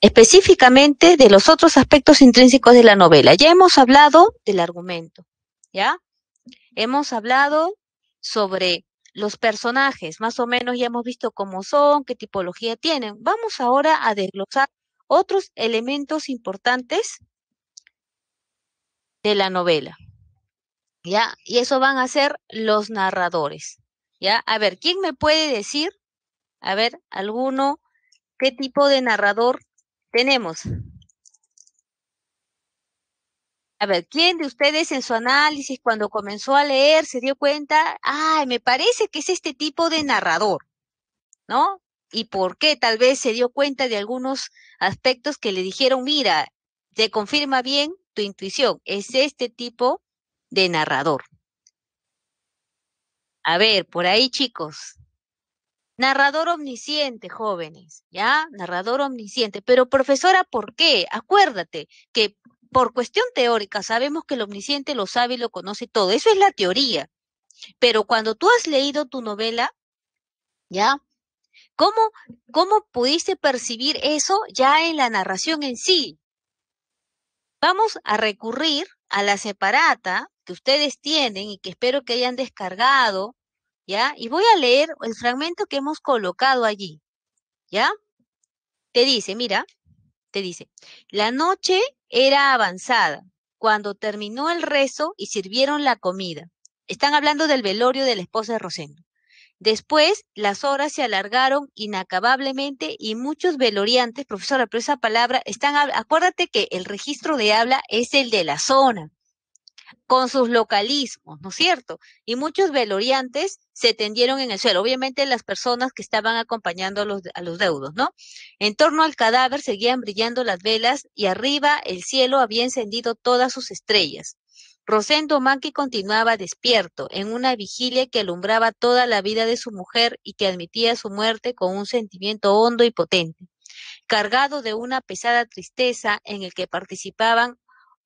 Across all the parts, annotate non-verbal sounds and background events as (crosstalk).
específicamente de los otros aspectos intrínsecos de la novela. Ya hemos hablado del argumento, ¿ya? Hemos hablado sobre los personajes, más o menos ya hemos visto cómo son, qué tipología tienen. Vamos ahora a desglosar otros elementos importantes de la novela. ¿Ya? Y eso van a ser los narradores. ¿Ya? A ver, ¿quién me puede decir? A ver, alguno, ¿qué tipo de narrador tenemos. A ver, ¿quién de ustedes en su análisis cuando comenzó a leer se dio cuenta, ay, me parece que es este tipo de narrador, ¿no? ¿Y por qué tal vez se dio cuenta de algunos aspectos que le dijeron, mira, te confirma bien tu intuición, es este tipo de narrador? A ver, por ahí chicos, Narrador omnisciente, jóvenes, ¿ya? Narrador omnisciente. Pero profesora, ¿por qué? Acuérdate que por cuestión teórica sabemos que el omnisciente lo sabe y lo conoce todo. Eso es la teoría. Pero cuando tú has leído tu novela, ¿ya? ¿Cómo, cómo pudiste percibir eso ya en la narración en sí? Vamos a recurrir a la separata que ustedes tienen y que espero que hayan descargado ¿ya? Y voy a leer el fragmento que hemos colocado allí, ¿ya? Te dice, mira, te dice, la noche era avanzada cuando terminó el rezo y sirvieron la comida. Están hablando del velorio de la esposa de Rosendo. Después, las horas se alargaron inacabablemente y muchos veloriantes, profesora, pero esa palabra, están, acuérdate que el registro de habla es el de la zona con sus localismos, ¿no es cierto? Y muchos veloriantes se tendieron en el suelo, obviamente las personas que estaban acompañando a los, deudos, ¿no? En torno al cadáver seguían brillando las velas y arriba el cielo había encendido todas sus estrellas. Rosendo Manqui continuaba despierto, en una vigilia que alumbraba toda la vida de su mujer y que admitía su muerte con un sentimiento hondo y potente, cargado de una pesada tristeza en el que participaban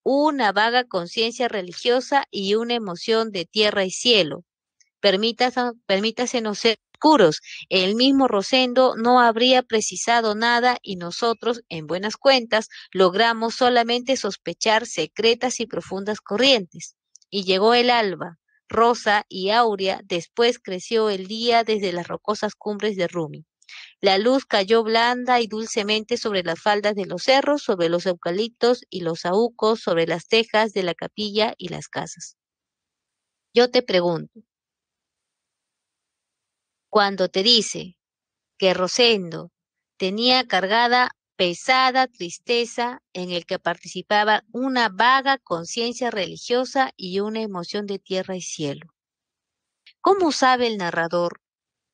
una vaga conciencia religiosa y una emoción de tierra y cielo. Permítase permítasenos ser oscuros. El mismo Rosendo no habría precisado nada y nosotros, en buenas cuentas, logramos solamente sospechar secretas y profundas corrientes. Y llegó el alba, rosa y áurea, después creció el día desde las rocosas cumbres de Rumi. La luz cayó blanda y dulcemente sobre las faldas de los cerros, sobre los eucaliptos y los saúcos, sobre las tejas de la capilla y las casas. Yo te pregunto, cuando te dice que Rosendo tenía cargada pesada tristeza en el que participaba una vaga conciencia religiosa y una emoción de tierra y cielo. ¿Cómo sabe el narrador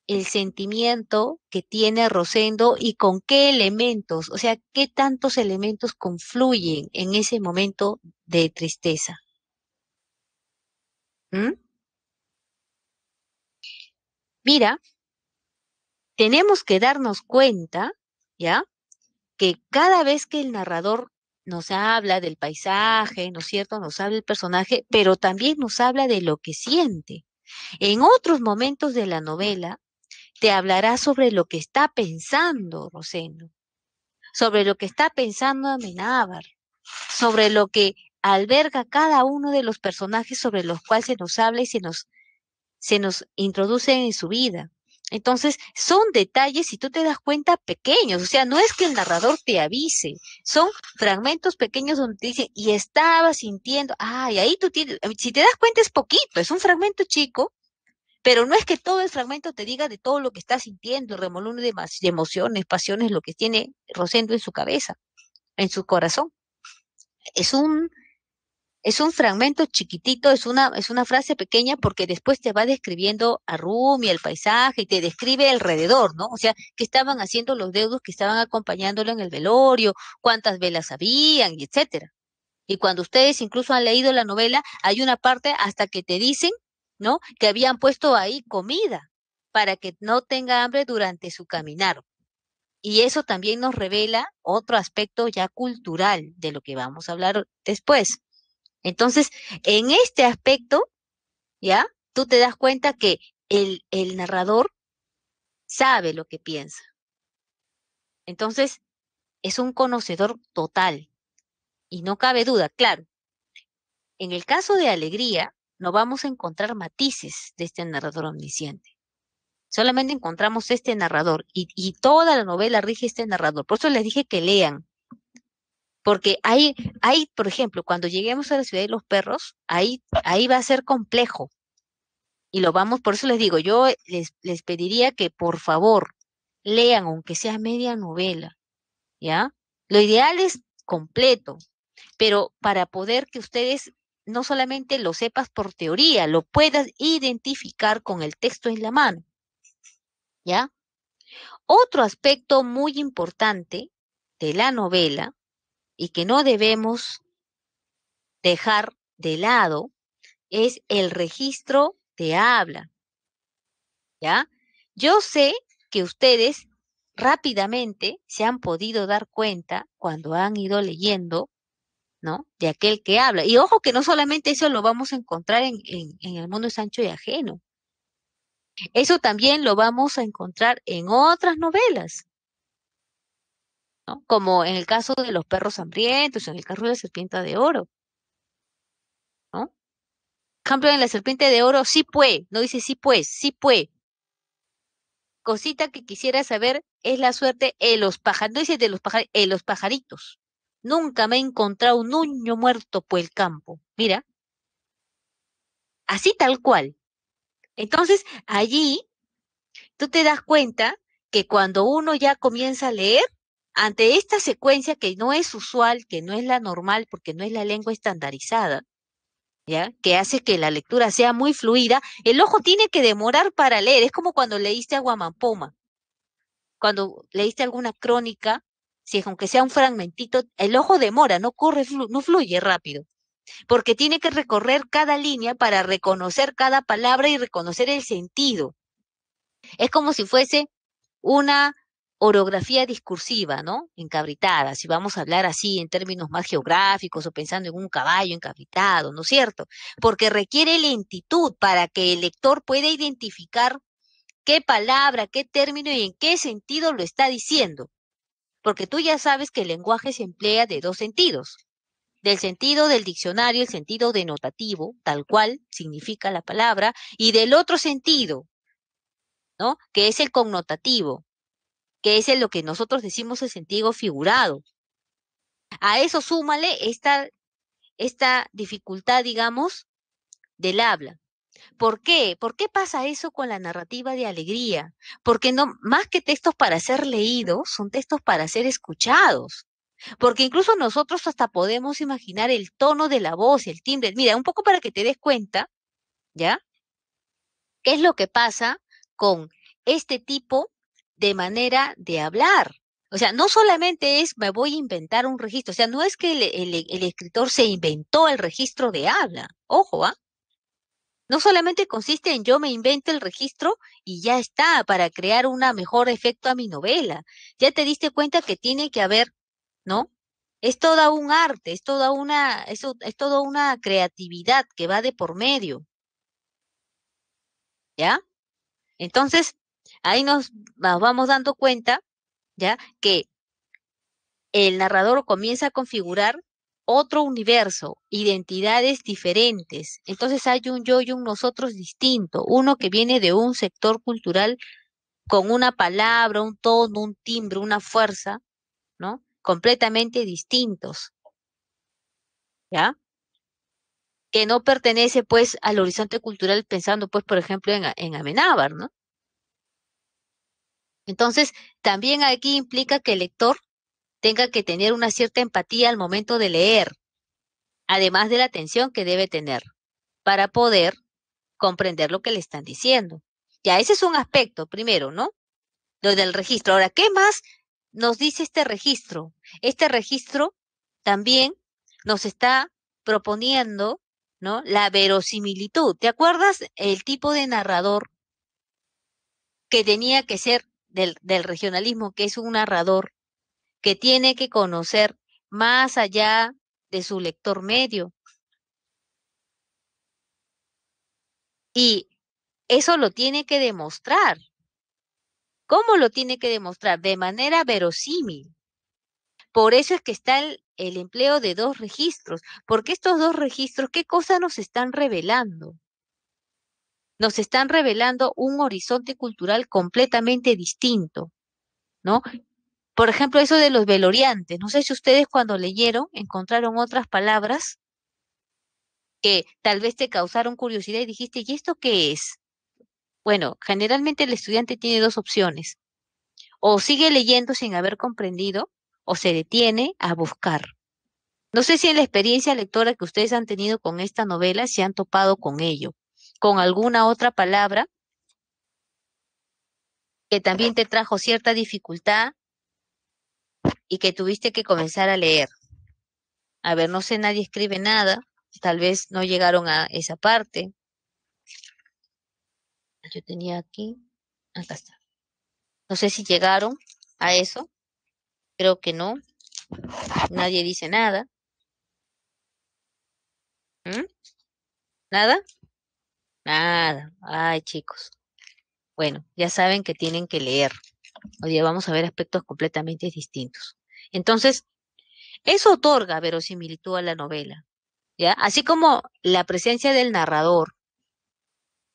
el sentimiento que tiene Rosendo y con qué elementos, o sea, qué tantos elementos confluyen en ese momento de tristeza. ¿Mm? Mira, tenemos que darnos cuenta, ¿ya? Que cada vez que el narrador nos habla del paisaje, ¿no es cierto? Nos habla el personaje, pero también nos habla de lo que siente. En otros momentos de la novela, te hablará sobre lo que está pensando Rosendo, sobre lo que está pensando Amenábar, sobre lo que alberga cada uno de los personajes sobre los cuales se nos habla y se nos, se nos introduce en su vida. Entonces, son detalles, si tú te das cuenta, pequeños. O sea, no es que el narrador te avise, son fragmentos pequeños donde te dicen, y estaba sintiendo, ay, ahí tú tienes, si te das cuenta es poquito, es un fragmento chico, pero no es que todo el fragmento te diga de todo lo que está sintiendo, remolino de, emociones, pasiones, lo que tiene Rosendo en su cabeza, en su corazón. Es un, es un fragmento chiquitito, es una, es una frase pequeña porque después te va describiendo a Rumi, el paisaje, y te describe alrededor, ¿no? O sea, qué estaban haciendo los deudos que estaban acompañándolo en el velorio, cuántas velas habían, y etcétera. Y cuando ustedes incluso han leído la novela, hay una parte hasta que te dicen ¿no? Que habían puesto ahí comida para que no tenga hambre durante su caminar. Y eso también nos revela otro aspecto ya cultural de lo que vamos a hablar después. Entonces, en este aspecto, ¿ya? Tú te das cuenta que el, el narrador sabe lo que piensa. Entonces, es un conocedor total. Y no cabe duda, claro. En el caso de alegría, no vamos a encontrar matices de este narrador omnisciente. Solamente encontramos este narrador y, toda la novela rige este narrador. Por eso les dije que lean. Porque hay, hay, por ejemplo, cuando lleguemos a la ciudad de los perros, ahí, ahí va a ser complejo. Y lo vamos, por eso les digo, yo les, les pediría que por favor lean, aunque sea media novela, ¿ya? Lo ideal es completo, pero para poder que ustedes no solamente lo sepas por teoría, lo puedas identificar con el texto en la mano. ¿Ya? Otro aspecto muy importante de la novela y que no debemos dejar de lado es el registro de habla. ¿Ya? Yo sé que ustedes rápidamente se han podido dar cuenta cuando han ido leyendo ¿no? De aquel que habla. Y ojo que no solamente eso lo vamos a encontrar en, el mundo sancho y ajeno. Eso también lo vamos a encontrar en otras novelas, Como en el caso de los perros hambrientos, en el caso de la serpiente de oro. ¿no? en la serpiente de oro, sí puede, no dice sí pues, sí puede. Cosita que quisiera saber es la suerte en los pajaritos, no de los de los pajaritos. Nunca me he encontrado un uño muerto por el campo. Mira. Así tal cual. Entonces, allí tú te das cuenta que cuando uno ya comienza a leer, ante esta secuencia que no es usual, que no es la normal, porque no es la lengua estandarizada, ¿ya? que hace que la lectura sea muy fluida, el ojo tiene que demorar para leer. Es como cuando leíste a Guamampoma. Cuando leíste alguna crónica si es aunque sea un fragmentito, el ojo demora, no corre, no fluye rápido, porque tiene que recorrer cada línea para reconocer cada palabra y reconocer el sentido. Es como si fuese una orografía discursiva, ¿no? Encabritada, si vamos a hablar así en términos más geográficos o pensando en un caballo encabritado, ¿no es cierto? Porque requiere lentitud para que el lector pueda identificar qué palabra, qué término y en qué sentido lo está diciendo porque tú ya sabes que el lenguaje se emplea de dos sentidos. Del sentido del diccionario, el sentido denotativo, tal cual significa la palabra, y del otro sentido, ¿no? Que es el connotativo, que es lo que nosotros decimos el sentido figurado. A eso súmale esta, esta dificultad, digamos, del habla, ¿Por qué? ¿Por qué pasa eso con la narrativa de alegría? Porque no, más que textos para ser leídos, son textos para ser escuchados. Porque incluso nosotros hasta podemos imaginar el tono de la voz, el timbre. Mira, un poco para que te des cuenta, ¿ya? ¿Qué es lo que pasa con este tipo de manera de hablar? O sea, no solamente es me voy a inventar un registro, o sea, no es que el, escritor se inventó el registro de habla, ojo, ¿ah? no solamente consiste en yo me invento el registro y ya está, para crear un mejor efecto a mi novela. Ya te diste cuenta que tiene que haber, ¿no? Es toda un arte, es toda una, es, es toda una creatividad que va de por medio. ¿Ya? Entonces, ahí nos vamos dando cuenta, ¿ya? Que el narrador comienza a configurar otro universo, identidades diferentes. Entonces hay un yo y un nosotros distinto, uno que viene de un sector cultural con una palabra, un tono, un timbre, una fuerza, ¿no? Completamente distintos. ¿Ya? Que no pertenece pues al horizonte cultural pensando pues por ejemplo en, en Amenábar, ¿no? Entonces, también aquí implica que el lector tenga que tener una cierta empatía al momento de leer, además de la atención que debe tener para poder comprender lo que le están diciendo. Ya, ese es un aspecto primero, ¿no? Lo del registro. Ahora, ¿qué más nos dice este registro? Este registro también nos está proponiendo, ¿no? La verosimilitud. ¿Te acuerdas el tipo de narrador que tenía que ser del, del regionalismo, que es un narrador que tiene que conocer más allá de su lector medio. Y eso lo tiene que demostrar. ¿Cómo lo tiene que demostrar? De manera verosímil. Por eso es que está el, empleo de dos registros, porque estos dos registros, ¿qué cosa nos están revelando? Nos están revelando un horizonte cultural completamente distinto, ¿no? Por ejemplo, eso de los veloriantes. No sé si ustedes cuando leyeron encontraron otras palabras que tal vez te causaron curiosidad y dijiste, ¿y esto qué es? Bueno, generalmente el estudiante tiene dos opciones. O sigue leyendo sin haber comprendido, o se detiene a buscar. No sé si en la experiencia lectora que ustedes han tenido con esta novela se han topado con ello, con alguna otra palabra que también te trajo cierta dificultad y que tuviste que comenzar a leer. A ver, no sé, nadie escribe nada, tal vez no llegaron a esa parte. Yo tenía aquí, acá está. No sé si llegaron a eso, creo que no. Nadie dice nada. ¿Mm? ¿Nada? Nada. Ay, chicos. Bueno, ya saben que tienen que leer. Oye, vamos a ver aspectos completamente distintos. Entonces, eso otorga verosimilitud a la novela, ¿ya? Así como la presencia del narrador,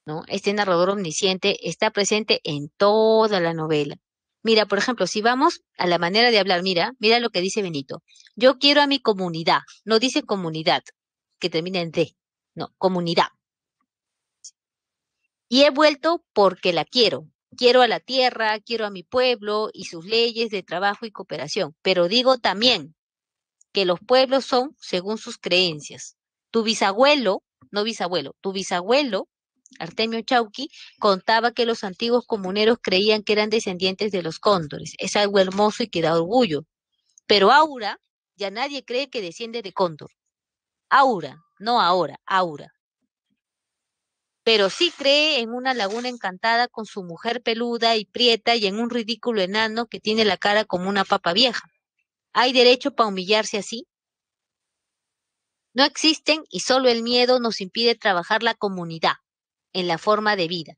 ¿no? Este narrador omnisciente está presente en toda la novela. Mira, por ejemplo, si vamos a la manera de hablar, mira, mira lo que dice Benito. Yo quiero a mi comunidad. No dice comunidad, que termina en D. No, comunidad. Y he vuelto porque la quiero quiero a la tierra, quiero a mi pueblo y sus leyes de trabajo y cooperación, pero digo también que los pueblos son según sus creencias. Tu bisabuelo, no bisabuelo, tu bisabuelo, Artemio Chauqui, contaba que los antiguos comuneros creían que eran descendientes de los cóndores. Es algo hermoso y que da orgullo. Pero ahora ya nadie cree que desciende de cóndor. Ahora, no ahora, ahora pero sí cree en una laguna encantada con su mujer peluda y prieta y en un ridículo enano que tiene la cara como una papa vieja. ¿Hay derecho para humillarse así? No existen y solo el miedo nos impide trabajar la comunidad en la forma de vida.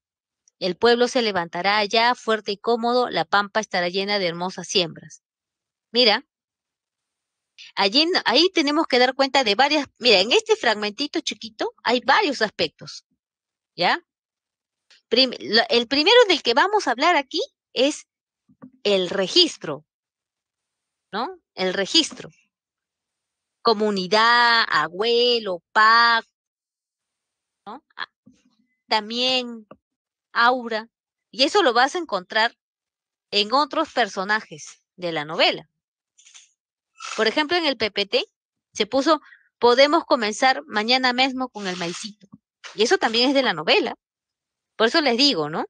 El pueblo se levantará allá fuerte y cómodo, la pampa estará llena de hermosas siembras. Mira, allí, ahí tenemos que dar cuenta de varias, mira, en este fragmentito chiquito hay varios aspectos. ¿ya? el primero del que vamos a hablar aquí es el registro, ¿no? El registro. Comunidad, abuelo, papá, ¿no? También aura. Y eso lo vas a encontrar en otros personajes de la novela. Por ejemplo, en el PPT se puso, podemos comenzar mañana mismo con el maicito. Y eso también es de la novela. Por eso les digo, ¿no?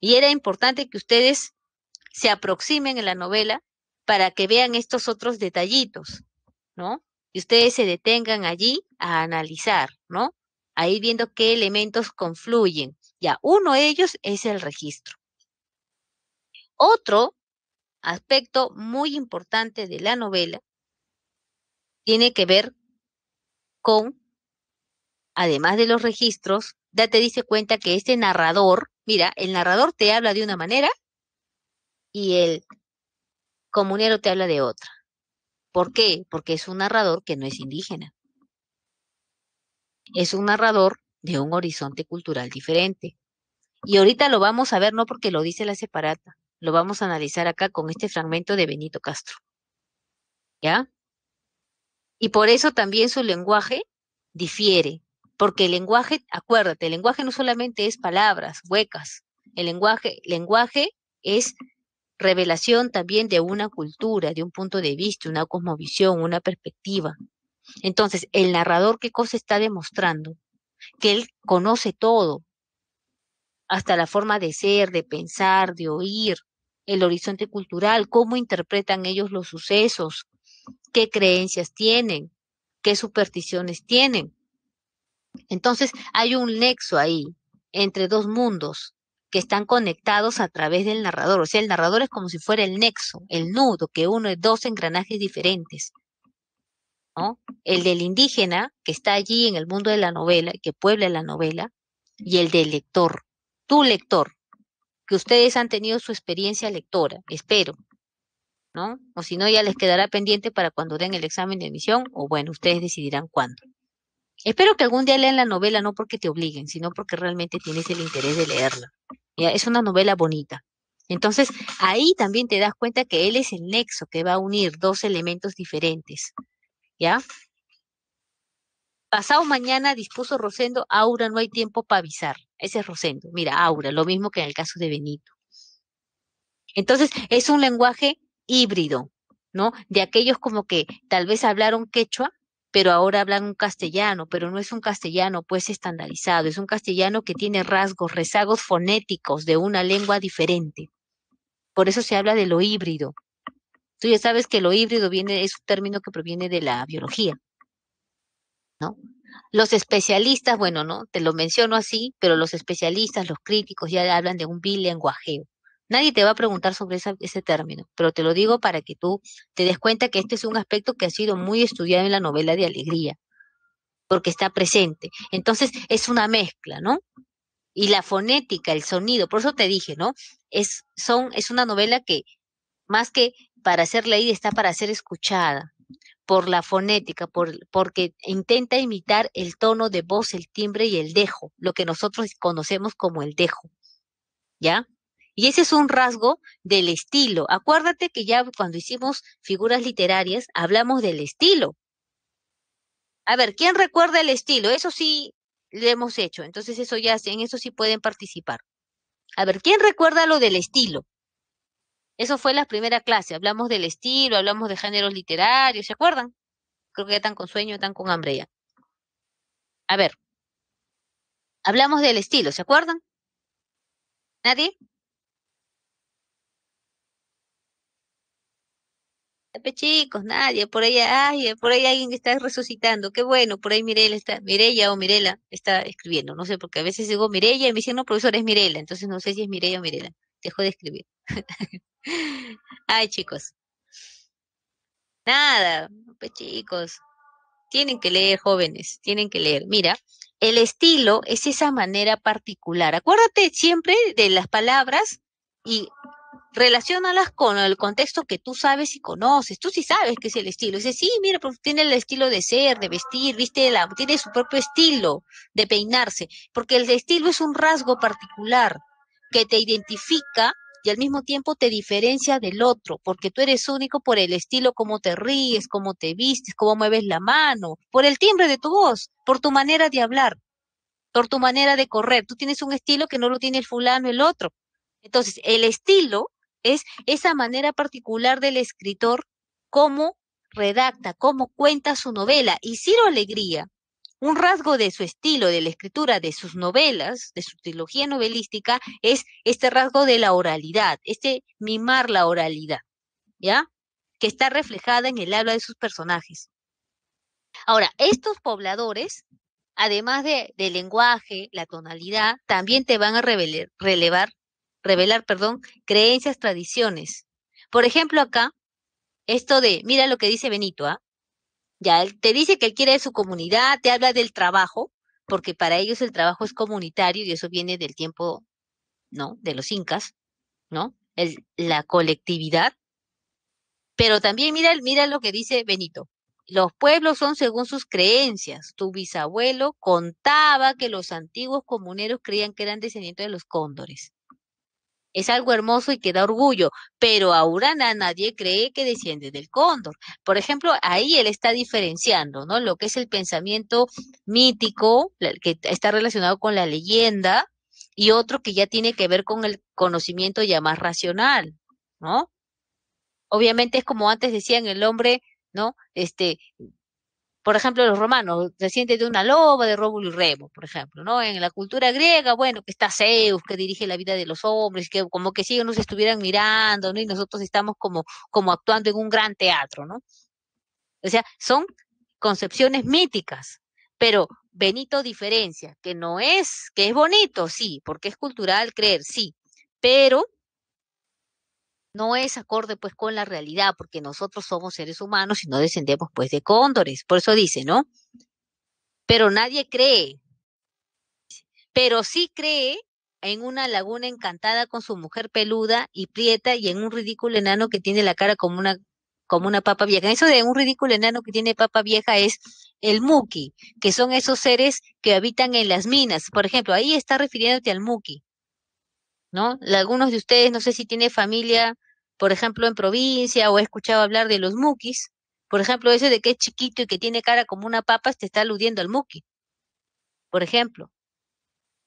Y era importante que ustedes se aproximen en la novela para que vean estos otros detallitos, ¿no? Y ustedes se detengan allí a analizar, ¿no? Ahí viendo qué elementos confluyen. Ya, uno de ellos es el registro. Otro aspecto muy importante de la novela tiene que ver con además de los registros, ya te dice cuenta que este narrador, mira, el narrador te habla de una manera y el comunero te habla de otra. ¿Por qué? Porque es un narrador que no es indígena. Es un narrador de un horizonte cultural diferente. Y ahorita lo vamos a ver, no porque lo dice la separata, lo vamos a analizar acá con este fragmento de Benito Castro. ¿Ya? Y por eso también su lenguaje difiere, porque el lenguaje, acuérdate, el lenguaje no solamente es palabras huecas, el lenguaje, lenguaje es revelación también de una cultura, de un punto de vista, una cosmovisión, una perspectiva. Entonces, el narrador, ¿qué cosa está demostrando? Que él conoce todo, hasta la forma de ser, de pensar, de oír, el horizonte cultural, cómo interpretan ellos los sucesos, qué creencias tienen, qué supersticiones tienen. Entonces hay un nexo ahí entre dos mundos que están conectados a través del narrador. O sea, el narrador es como si fuera el nexo, el nudo que uno une dos engranajes diferentes. ¿no? El del indígena, que está allí en el mundo de la novela, que puebla la novela, y el del lector, tu lector, que ustedes han tenido su experiencia lectora, espero, ¿no? O si no, ya les quedará pendiente para cuando den el examen de emisión, o bueno, ustedes decidirán cuándo. Espero que algún día lean la novela, no porque te obliguen, sino porque realmente tienes el interés de leerla. Es una novela bonita. Entonces, ahí también te das cuenta que él es el nexo que va a unir dos elementos diferentes. ¿Ya? Pasado mañana dispuso Rosendo, Aura, no hay tiempo para avisar. Ese es Rosendo. Mira, Aura, lo mismo que en el caso de Benito. Entonces, es un lenguaje híbrido, ¿no? De aquellos como que tal vez hablaron quechua, pero ahora hablan un castellano, pero no es un castellano pues estandarizado, es un castellano que tiene rasgos, rezagos fonéticos de una lengua diferente. Por eso se habla de lo híbrido. Tú ya sabes que lo híbrido viene, es un término que proviene de la biología. ¿No? Los especialistas, bueno, no, te lo menciono así, pero los especialistas, los críticos ya hablan de un bilenguajeo. Nadie te va a preguntar sobre ese término, pero te lo digo para que tú te des cuenta que este es un aspecto que ha sido muy estudiado en la novela de Alegría, porque está presente. Entonces, es una mezcla, ¿no? Y la fonética, el sonido, por eso te dije, ¿no? Es, son, es una novela que, más que para ser leída, está para ser escuchada por la fonética, por, porque intenta imitar el tono de voz, el timbre y el dejo, lo que nosotros conocemos como el dejo. ¿Ya? Y ese es un rasgo del estilo. Acuérdate que ya cuando hicimos figuras literarias hablamos del estilo. A ver, ¿quién recuerda el estilo? Eso sí lo hemos hecho. Entonces eso ya, en eso sí pueden participar. A ver, ¿quién recuerda lo del estilo? Eso fue la primera clase. Hablamos del estilo, hablamos de géneros literarios, ¿se acuerdan? Creo que ya están con sueño, están con hambre ya. A ver, hablamos del estilo, ¿se acuerdan? ¿Nadie? chicos, nadie, por ahí, eh, por ahí alguien que está resucitando, qué bueno, por ahí Mirela está, Mirella o Mirela está escribiendo, no sé, porque a veces digo Mirella y me dicen, no, profesor, es Mirela, entonces no sé si es Mirella o Mirela, dejó de escribir. (laughs) ay, chicos. Nada, pechicos chicos, tienen que leer jóvenes, tienen que leer. Mira, el estilo es esa manera particular. Acuérdate siempre de las palabras y relacionalas con el contexto que tú sabes y conoces. Tú sí sabes qué es el estilo. Dices, sí, mira, pues, tiene el estilo de ser, de vestir, viste, la, tiene su propio estilo de peinarse, porque el estilo es un rasgo particular que te identifica y al mismo tiempo te diferencia del otro, porque tú eres único por el estilo, cómo te ríes, cómo te vistes, cómo mueves la mano, por el timbre de tu voz, por tu manera de hablar, por tu manera de correr. Tú tienes un estilo que no lo tiene el fulano, el otro. Entonces, el estilo es esa manera particular del escritor, cómo redacta, cómo cuenta su novela. Y Ciro Alegría, un rasgo de su estilo, de la escritura, de sus novelas, de su trilogía novelística, es este rasgo de la oralidad, este mimar la oralidad, ¿ya? Que está reflejada en el habla de sus personajes. Ahora, estos pobladores, además del lenguaje, la tonalidad, también te van a relevar revelar, perdón, creencias, tradiciones. Por ejemplo, acá, esto de, mira lo que dice Benito, ¿ah? Ya, él te dice que él quiere de su comunidad, te habla del trabajo, porque para ellos el trabajo es comunitario y eso viene del tiempo, ¿no? De los incas, ¿no? la colectividad. Pero también mira, mira lo que dice Benito. Los pueblos son según sus creencias. Tu bisabuelo contaba que los antiguos comuneros creían que eran descendientes de los cóndores. Es algo hermoso y que da orgullo, pero a Urana nadie cree que desciende del cóndor. Por ejemplo, ahí él está diferenciando, ¿no? Lo que es el pensamiento mítico, que está relacionado con la leyenda, y otro que ya tiene que ver con el conocimiento ya más racional, ¿no? Obviamente es como antes decían, el hombre, ¿no? Este, por ejemplo, los romanos, se siente de una loba de Rómulo y Remo, por ejemplo, ¿no? En la cultura griega, bueno, que está Zeus, que dirige la vida de los hombres, que como que si ellos nos estuvieran mirando, ¿no? Y nosotros estamos como, como actuando en un gran teatro, ¿no? O sea, son concepciones míticas, pero Benito diferencia, que no es, que es bonito, sí, porque es cultural creer, sí, pero no es acorde pues con la realidad, porque nosotros somos seres humanos y no descendemos pues de cóndores, por eso dice, ¿no? Pero nadie cree, pero sí cree en una laguna encantada con su mujer peluda y prieta y en un ridículo enano que tiene la cara como una, como una papa vieja. Eso de un ridículo enano que tiene papa vieja es el muki, que son esos seres que habitan en las minas. Por ejemplo, ahí está refiriéndote al muki, ¿no? Algunos de ustedes, no sé si tiene familia, por ejemplo, en provincia o he escuchado hablar de los muquis. Por ejemplo, eso de que es chiquito y que tiene cara como una papa, te está aludiendo al muki, Por ejemplo.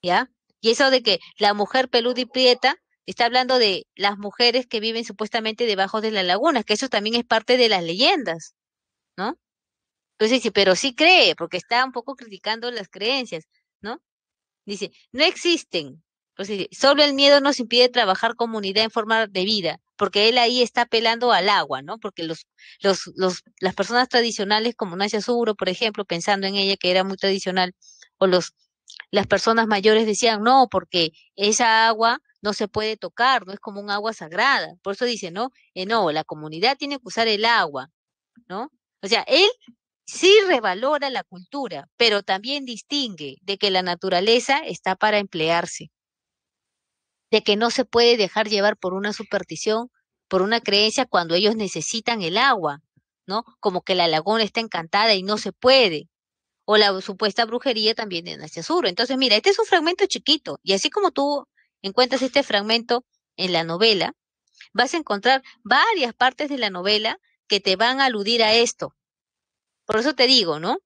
¿Ya? Y eso de que la mujer peluda y prieta está hablando de las mujeres que viven supuestamente debajo de las lagunas, que eso también es parte de las leyendas, ¿no? Entonces dice, pero sí cree, porque está un poco criticando las creencias, ¿no? Dice, no existen, solo el miedo nos impide trabajar comunidad en forma de vida, porque él ahí está apelando al agua, ¿no? Porque los, los, los, las personas tradicionales, como Nancy Suro, por ejemplo, pensando en ella que era muy tradicional, o los, las personas mayores decían, no, porque esa agua no se puede tocar, no es como un agua sagrada. Por eso dice, no, eh, no, la comunidad tiene que usar el agua, ¿no? O sea, él sí revalora la cultura, pero también distingue de que la naturaleza está para emplearse de que no se puede dejar llevar por una superstición, por una creencia cuando ellos necesitan el agua, ¿no? Como que la laguna está encantada y no se puede. O la supuesta brujería también en Nacia Sur. Entonces, mira, este es un fragmento chiquito. Y así como tú encuentras este fragmento en la novela, vas a encontrar varias partes de la novela que te van a aludir a esto. Por eso te digo, ¿no?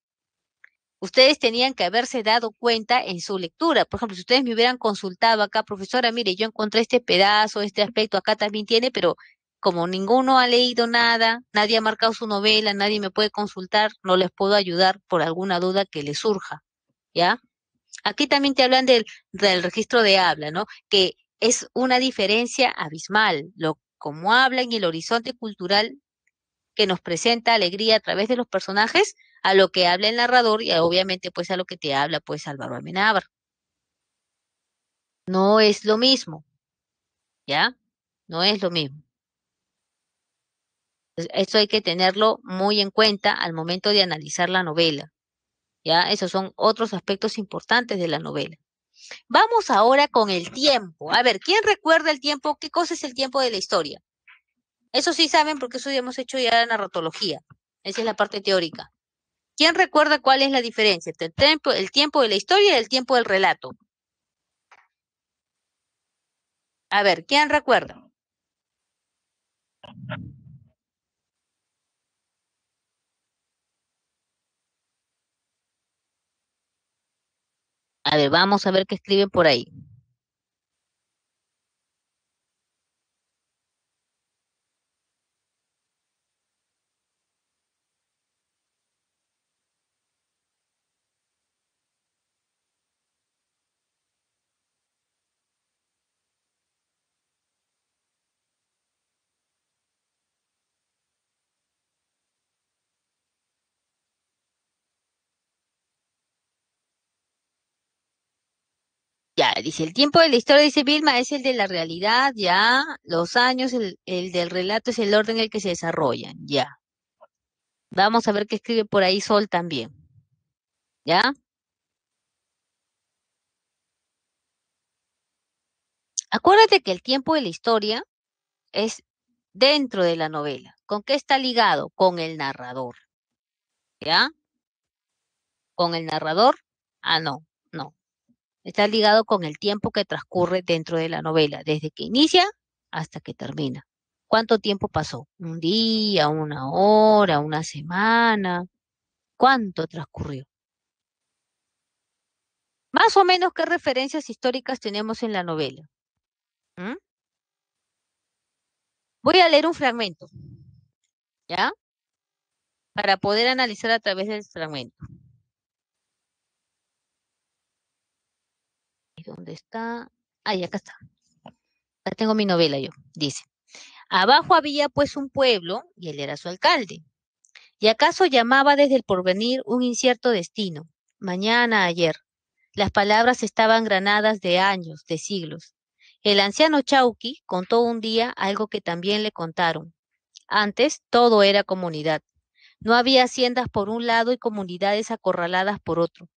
ustedes tenían que haberse dado cuenta en su lectura. Por ejemplo, si ustedes me hubieran consultado acá, profesora, mire, yo encontré este pedazo, este aspecto, acá también tiene, pero como ninguno ha leído nada, nadie ha marcado su novela, nadie me puede consultar, no les puedo ayudar por alguna duda que les surja, ¿ya? Aquí también te hablan del, registro de habla, ¿no? Que es una diferencia abismal, lo, como hablan y el horizonte cultural que nos presenta Alegría a través de los personajes, a lo que habla el narrador y obviamente pues a lo que te habla pues Álvaro Amenábar. No es lo mismo, ¿ya? No es lo mismo. Esto hay que tenerlo muy en cuenta al momento de analizar la novela. ¿Ya? Esos son otros aspectos importantes de la novela. Vamos ahora con el tiempo. A ver, ¿quién recuerda el tiempo? ¿Qué cosa es el tiempo de la historia? Eso sí saben porque eso ya hemos hecho ya la narratología. Esa es la parte teórica. ¿Quién recuerda cuál es la diferencia entre el tiempo, el tiempo de la historia y el tiempo del relato? A ver, ¿quién recuerda? A ver, vamos a ver qué escriben por ahí. dice, el tiempo de la historia, dice Vilma, es el de la realidad, ya, los años, el, el del relato es el orden en el que se desarrollan, ya. Vamos a ver qué escribe por ahí Sol también. ¿Ya? Acuérdate que el tiempo de la historia es dentro de la novela. ¿Con qué está ligado? Con el narrador. ¿Ya? Con el narrador. Ah, no. Está ligado con el tiempo que transcurre dentro de la novela, desde que inicia hasta que termina. ¿Cuánto tiempo pasó? ¿Un día, una hora, una semana? ¿Cuánto transcurrió? Más o menos, ¿qué referencias históricas tenemos en la novela? ¿Mm? Voy a leer un fragmento, ¿ya? Para poder analizar a través del fragmento. ¿Dónde está? ahí acá está. Acá tengo mi novela yo, dice. Abajo había pues un pueblo y él era su alcalde. Y acaso llamaba desde el porvenir un incierto destino, mañana, ayer. Las palabras estaban granadas de años, de siglos. El anciano Chauqui contó un día algo que también le contaron. Antes todo era comunidad. No había haciendas por un lado y comunidades acorraladas por otro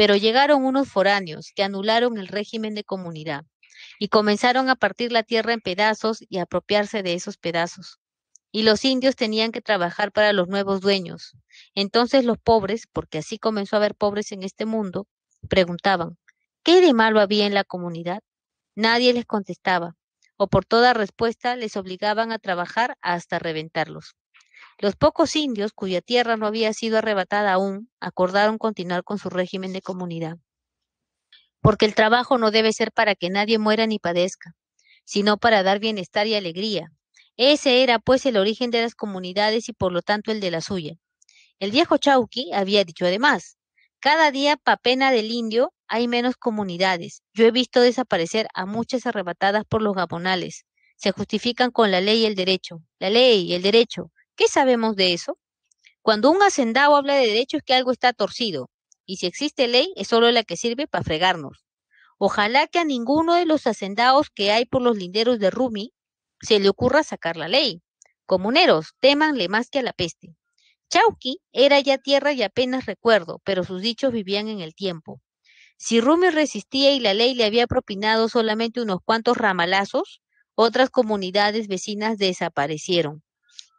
pero llegaron unos foráneos que anularon el régimen de comunidad y comenzaron a partir la tierra en pedazos y apropiarse de esos pedazos. Y los indios tenían que trabajar para los nuevos dueños. Entonces los pobres, porque así comenzó a haber pobres en este mundo, preguntaban, ¿qué de malo había en la comunidad? Nadie les contestaba, o por toda respuesta les obligaban a trabajar hasta reventarlos. Los pocos indios cuya tierra no había sido arrebatada aún acordaron continuar con su régimen de comunidad. Porque el trabajo no debe ser para que nadie muera ni padezca, sino para dar bienestar y alegría. Ese era pues el origen de las comunidades y por lo tanto el de la suya. El viejo Chauqui había dicho además, cada día pa pena del indio hay menos comunidades. Yo he visto desaparecer a muchas arrebatadas por los gabonales. Se justifican con la ley y el derecho. La ley y el derecho. ¿Qué sabemos de eso? Cuando un hacendado habla de derecho es que algo está torcido, y si existe ley es solo la que sirve para fregarnos. Ojalá que a ninguno de los hacendados que hay por los linderos de Rumi se le ocurra sacar la ley. Comuneros, temanle más que a la peste. Chauqui era ya tierra y apenas recuerdo, pero sus dichos vivían en el tiempo. Si Rumi resistía y la ley le había propinado solamente unos cuantos ramalazos, otras comunidades vecinas desaparecieron.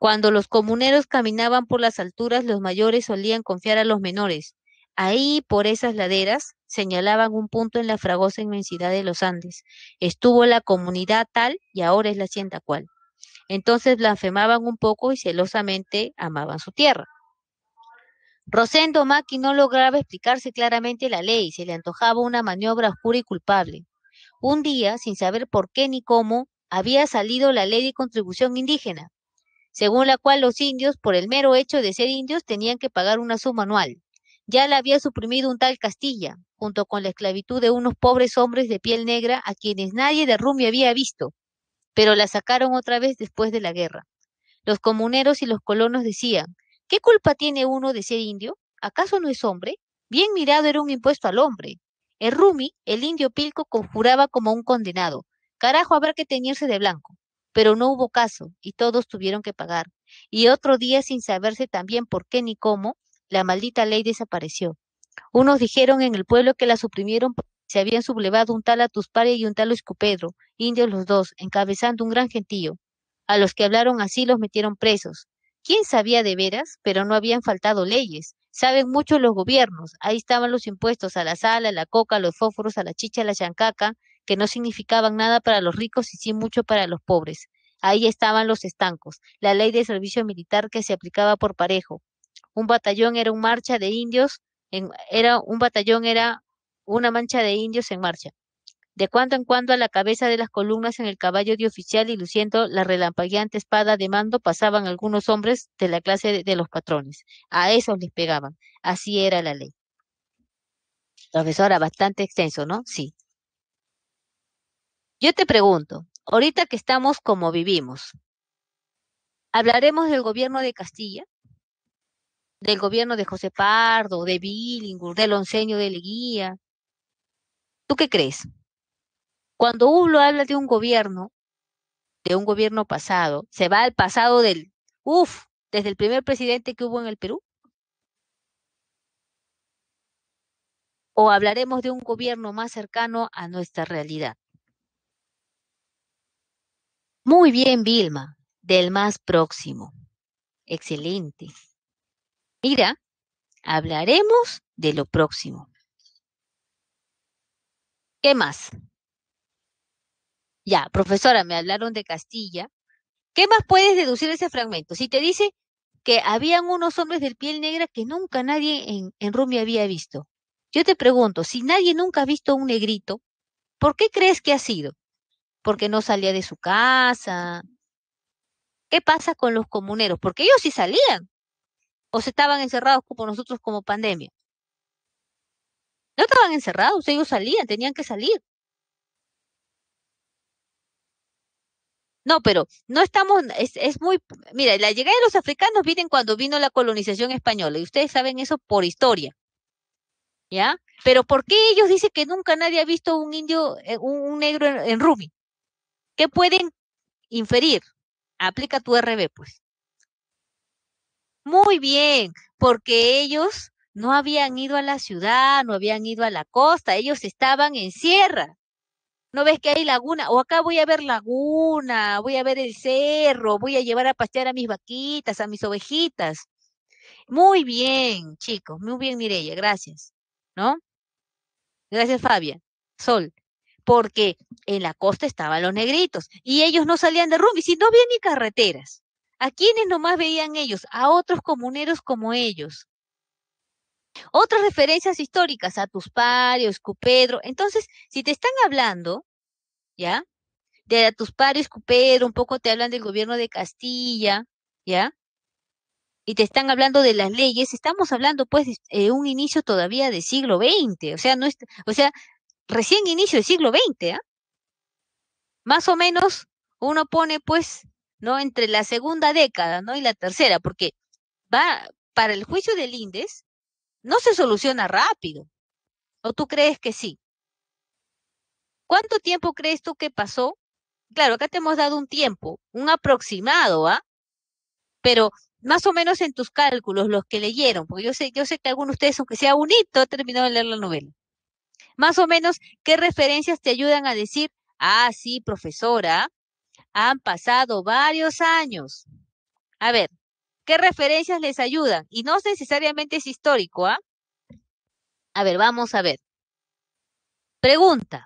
Cuando los comuneros caminaban por las alturas, los mayores solían confiar a los menores. Ahí, por esas laderas, señalaban un punto en la fragosa inmensidad de los Andes. Estuvo la comunidad tal y ahora es la hacienda cual. Entonces blasfemaban un poco y celosamente amaban su tierra. Rosendo Maki no lograba explicarse claramente la ley, se le antojaba una maniobra oscura y culpable. Un día, sin saber por qué ni cómo, había salido la ley de contribución indígena según la cual los indios, por el mero hecho de ser indios, tenían que pagar una suma anual. Ya la había suprimido un tal Castilla, junto con la esclavitud de unos pobres hombres de piel negra a quienes nadie de Rumi había visto, pero la sacaron otra vez después de la guerra. Los comuneros y los colonos decían, ¿qué culpa tiene uno de ser indio? ¿Acaso no es hombre? Bien mirado era un impuesto al hombre. El Rumi, el indio pilco, conjuraba como un condenado. Carajo habrá que teñirse de blanco pero no hubo caso y todos tuvieron que pagar. Y otro día, sin saberse también por qué ni cómo, la maldita ley desapareció. Unos dijeron en el pueblo que la suprimieron porque se habían sublevado un tal Atuspare y un tal Escupedro, indios los dos, encabezando un gran gentío. A los que hablaron así los metieron presos. ¿Quién sabía de veras? Pero no habían faltado leyes. Saben mucho los gobiernos. Ahí estaban los impuestos a la sal, a la coca, a los fósforos, a la chicha, a la chancaca, que no significaban nada para los ricos y sí mucho para los pobres. Ahí estaban los estancos, la ley de servicio militar que se aplicaba por parejo. Un batallón era un marcha de indios, era un batallón era una mancha de indios en marcha. De cuando en cuando a la cabeza de las columnas en el caballo de oficial y luciendo la relampagueante espada de mando pasaban algunos hombres de la clase de, de los patrones. A esos les pegaban. Así era la ley. Profesora, bastante extenso, ¿no? Sí. Yo te pregunto, ahorita que estamos como vivimos, ¿hablaremos del gobierno de Castilla? ¿Del gobierno de José Pardo, de Billing, del onceño de Leguía? ¿Tú qué crees? Cuando uno habla de un gobierno, de un gobierno pasado, se va al pasado del, uff, desde el primer presidente que hubo en el Perú. o hablaremos de un gobierno más cercano a nuestra realidad. Muy bien, Vilma, del más próximo. Excelente. Mira, hablaremos de lo próximo. ¿Qué más? Ya, profesora, me hablaron de Castilla. ¿Qué más puedes deducir de ese fragmento? Si te dice que habían unos hombres de piel negra que nunca nadie en, en Rumia había visto. Yo te pregunto, si nadie nunca ha visto un negrito, ¿por qué crees que ha sido? porque no salía de su casa. ¿Qué pasa con los comuneros? Porque ellos sí salían o se estaban encerrados como nosotros como pandemia. No estaban encerrados, ellos salían, tenían que salir. No, pero no estamos, es, muy, mira, la llegada de los africanos vienen cuando vino la colonización española, y ustedes saben eso por historia, ¿ya? Pero ¿por qué ellos dicen que nunca nadie ha visto un indio, eh, un, negro en, Ruby? ¿Qué pueden inferir? Aplica tu RB, pues. Muy bien, porque ellos no habían ido a la ciudad, no habían ido a la costa, ellos estaban en sierra. ¿No ves que hay laguna? O acá voy a ver laguna, voy a ver el cerro, voy a llevar a pasear a mis vaquitas, a mis ovejitas. Muy bien, chicos, muy bien, Mireya, gracias. ¿No? Gracias, Fabia. Sol porque en la costa estaban los negritos y ellos no salían de rumbo y si no había ni carreteras. ¿A quiénes nomás veían ellos? A otros comuneros como ellos. Otras referencias históricas, a tus parios Escupedro. Entonces, si te están hablando, ¿ya? De tus parios Escupedro, un poco te hablan del gobierno de Castilla, ¿ya? y te están hablando de las leyes, estamos hablando pues de eh, un inicio todavía del siglo XX, o sea, no es, o sea, recién inicio del siglo XX, ¿ah? Más o menos uno pone pues, ¿no? Entre la segunda década, ¿no? Y la tercera, porque va, para el juicio del INDES no se soluciona rápido. ¿O tú crees que sí? ¿Cuánto tiempo crees tú que pasó? Claro, acá te hemos dado un tiempo, un aproximado, ¿ah? Pero más o menos en tus cálculos, los que leyeron, porque yo sé, yo sé que algunos de ustedes, aunque sea bonito hito, terminado de leer la novela. Más o menos, ¿qué referencias te ayudan a decir, ah, sí, profesora, han pasado varios años? A ver, ¿qué referencias les ayudan? Y no necesariamente es histórico, ¿ah? A ver, vamos a ver. Pregunta.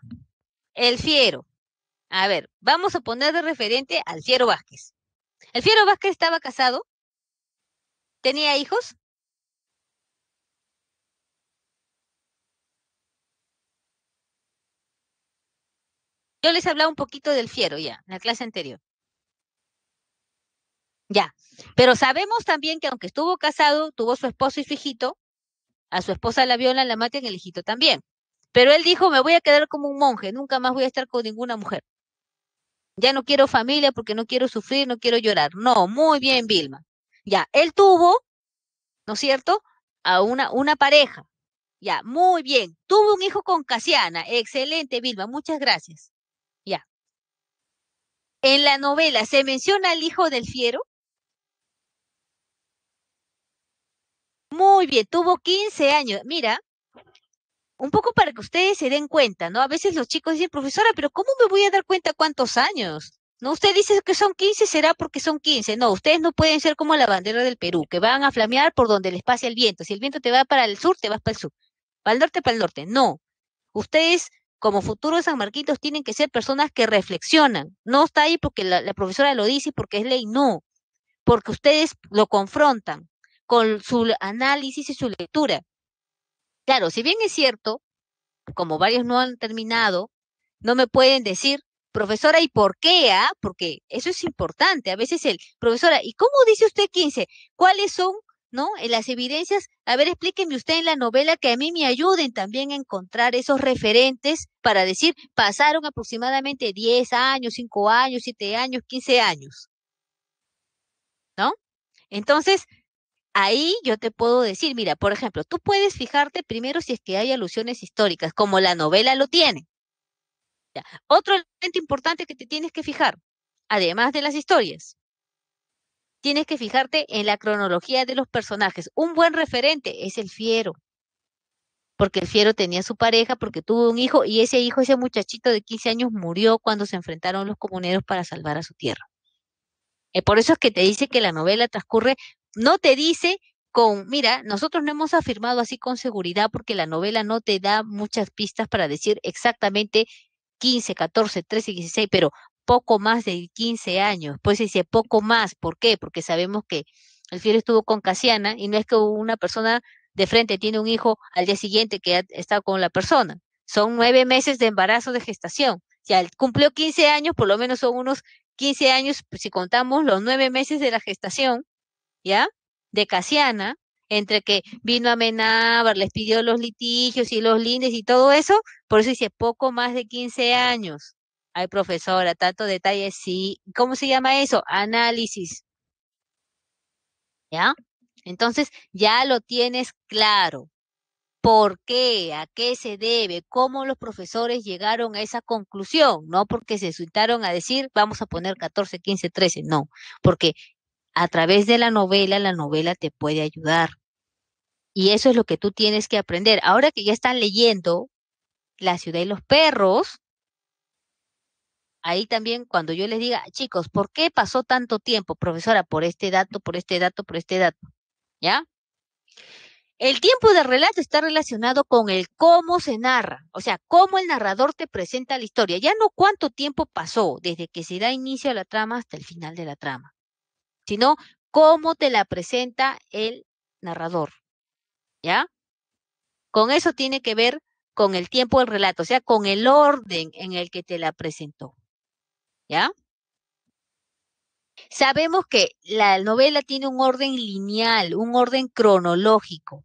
El fiero. A ver, vamos a poner de referente al fiero Vázquez. ¿El fiero Vázquez estaba casado? ¿Tenía hijos? Yo les hablaba un poquito del fiero ya, en la clase anterior. Ya, pero sabemos también que aunque estuvo casado, tuvo su esposo y su hijito, a su esposa la viola la matan, el hijito también. Pero él dijo, me voy a quedar como un monje, nunca más voy a estar con ninguna mujer. Ya no quiero familia porque no quiero sufrir, no quiero llorar. No, muy bien, Vilma. Ya, él tuvo, ¿no es cierto?, a una, una pareja. Ya, muy bien. Tuvo un hijo con Casiana. Excelente, Vilma, muchas gracias. En la novela, ¿se menciona al hijo del fiero? Muy bien, tuvo 15 años. Mira, un poco para que ustedes se den cuenta, ¿no? A veces los chicos dicen, profesora, pero ¿cómo me voy a dar cuenta cuántos años? No, usted dice que son 15, será porque son 15. No, ustedes no pueden ser como la bandera del Perú, que van a flamear por donde les pase el viento. Si el viento te va para el sur, te vas para el sur. Para el norte, para el norte. No. Ustedes como futuro de San Marquitos tienen que ser personas que reflexionan. No está ahí porque la, profesora lo dice y porque es ley, no. Porque ustedes lo confrontan con su análisis y su lectura. Claro, si bien es cierto, como varios no han terminado, no me pueden decir, profesora, ¿y por qué? Ah? Porque eso es importante. A veces el, profesora, ¿y cómo dice usted 15? ¿Cuáles son ¿no? En las evidencias, a ver, explíquenme usted en la novela que a mí me ayuden también a encontrar esos referentes para decir, pasaron aproximadamente 10 años, 5 años, 7 años, 15 años, ¿no? Entonces, ahí yo te puedo decir, mira, por ejemplo, tú puedes fijarte primero si es que hay alusiones históricas, como la novela lo tiene. Otro elemento importante que te tienes que fijar, además de las historias, tienes que fijarte en la cronología de los personajes. Un buen referente es el fiero, porque el fiero tenía su pareja, porque tuvo un hijo, y ese hijo, ese muchachito de 15 años, murió cuando se enfrentaron los comuneros para salvar a su tierra. Eh, por eso es que te dice que la novela transcurre, no te dice con, mira, nosotros no hemos afirmado así con seguridad porque la novela no te da muchas pistas para decir exactamente 15, 14, 13, 16, pero poco más de 15 años. Pues dice poco más, ¿por qué? Porque sabemos que el fiel estuvo con Casiana y no es que una persona de frente tiene un hijo al día siguiente que ha estado con la persona. Son nueve meses de embarazo de gestación. ya, cumplió 15 años, por lo menos son unos 15 años, pues, si contamos los nueve meses de la gestación, ¿ya? De Casiana, entre que vino a menabar, les pidió los litigios y los lindes y todo eso, por eso dice poco más de 15 años. Ay, profesora, tanto detalle, sí. ¿Cómo se llama eso? Análisis. ¿Ya? Entonces, ya lo tienes claro. ¿Por qué? ¿A qué se debe? ¿Cómo los profesores llegaron a esa conclusión? No porque se sentaron a decir, vamos a poner 14, 15, 13. No, porque a través de la novela, la novela te puede ayudar. Y eso es lo que tú tienes que aprender. Ahora que ya están leyendo La ciudad y los perros, ahí también cuando yo les diga, chicos, ¿por qué pasó tanto tiempo, profesora? Por este dato, por este dato, por este dato. ¿Ya? El tiempo de relato está relacionado con el cómo se narra, o sea, cómo el narrador te presenta la historia, ya no cuánto tiempo pasó desde que se da inicio a la trama hasta el final de la trama, sino cómo te la presenta el narrador. ¿Ya? Con eso tiene que ver con el tiempo del relato, o sea, con el orden en el que te la presentó. ¿ya? Sabemos que la novela tiene un orden lineal, un orden cronológico.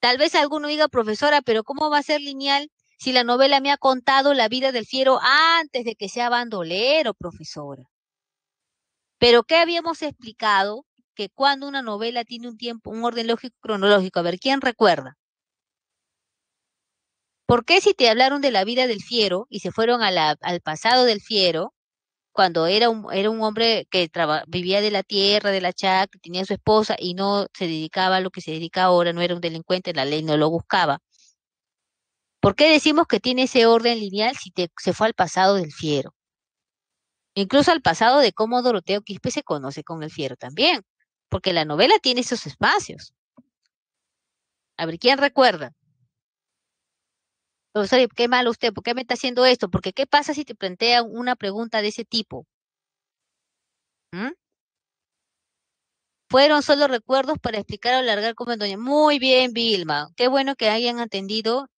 Tal vez alguno diga, profesora, pero ¿cómo va a ser lineal si la novela me ha contado la vida del fiero antes de que sea bandolero, profesora? Pero ¿qué habíamos explicado? Que cuando una novela tiene un tiempo, un orden lógico cronológico, a ver, ¿quién recuerda? ¿Por qué si te hablaron de la vida del fiero y se fueron al pasado del fiero, cuando era un, hombre que vivía de la tierra, de la chacra, tenía su esposa y no se dedicaba a lo que se dedica ahora, no era un delincuente, la ley no lo buscaba? ¿Por qué decimos que tiene ese orden lineal si se fue al pasado del fiero? Incluso al pasado de cómo Doroteo Quispe se conoce con el fiero también, porque la novela tiene esos espacios. A ver, ¿quién recuerda? Profesor, qué malo usted, ¿por qué me está haciendo esto? Porque ¿qué pasa si te plantean una pregunta de ese tipo? ¿Mm? Fueron solo recuerdos para explicar o alargar como doña. Muy bien, Vilma. Qué bueno que hayan atendido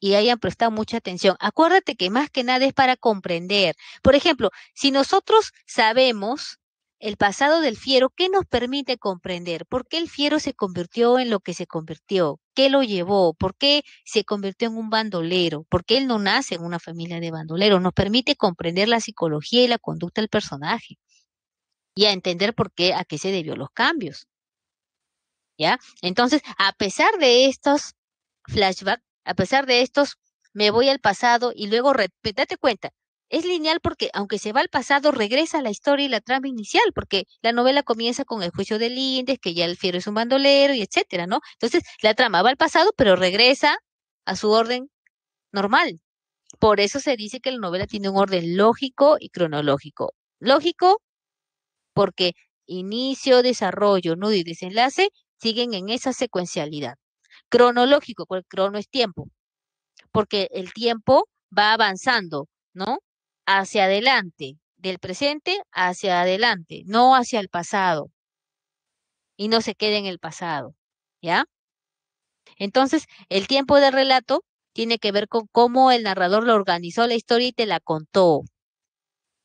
y hayan prestado mucha atención. Acuérdate que más que nada es para comprender. Por ejemplo, si nosotros sabemos el pasado del fiero, ¿qué nos permite comprender? ¿Por qué el fiero se convirtió en lo que se convirtió? ¿Qué lo llevó? ¿Por qué se convirtió en un bandolero? ¿Por qué él no nace en una familia de bandoleros? Nos permite comprender la psicología y la conducta del personaje y a entender por qué, a qué se debió los cambios. ¿Ya? Entonces, a pesar de estos flashbacks, a pesar de estos, me voy al pasado y luego, date cuenta, es lineal porque aunque se va al pasado, regresa la historia y la trama inicial, porque la novela comienza con el juicio del Lindes, que ya el fiero es un bandolero y etcétera, ¿no? Entonces, la trama va al pasado, pero regresa a su orden normal. Por eso se dice que la novela tiene un orden lógico y cronológico. Lógico porque inicio, desarrollo, nudo y desenlace siguen en esa secuencialidad. Cronológico, porque crono es tiempo, porque el tiempo va avanzando, ¿no? hacia adelante, del presente hacia adelante, no hacia el pasado. Y no se quede en el pasado, ¿ya? Entonces, el tiempo de relato tiene que ver con cómo el narrador lo organizó la historia y te la contó.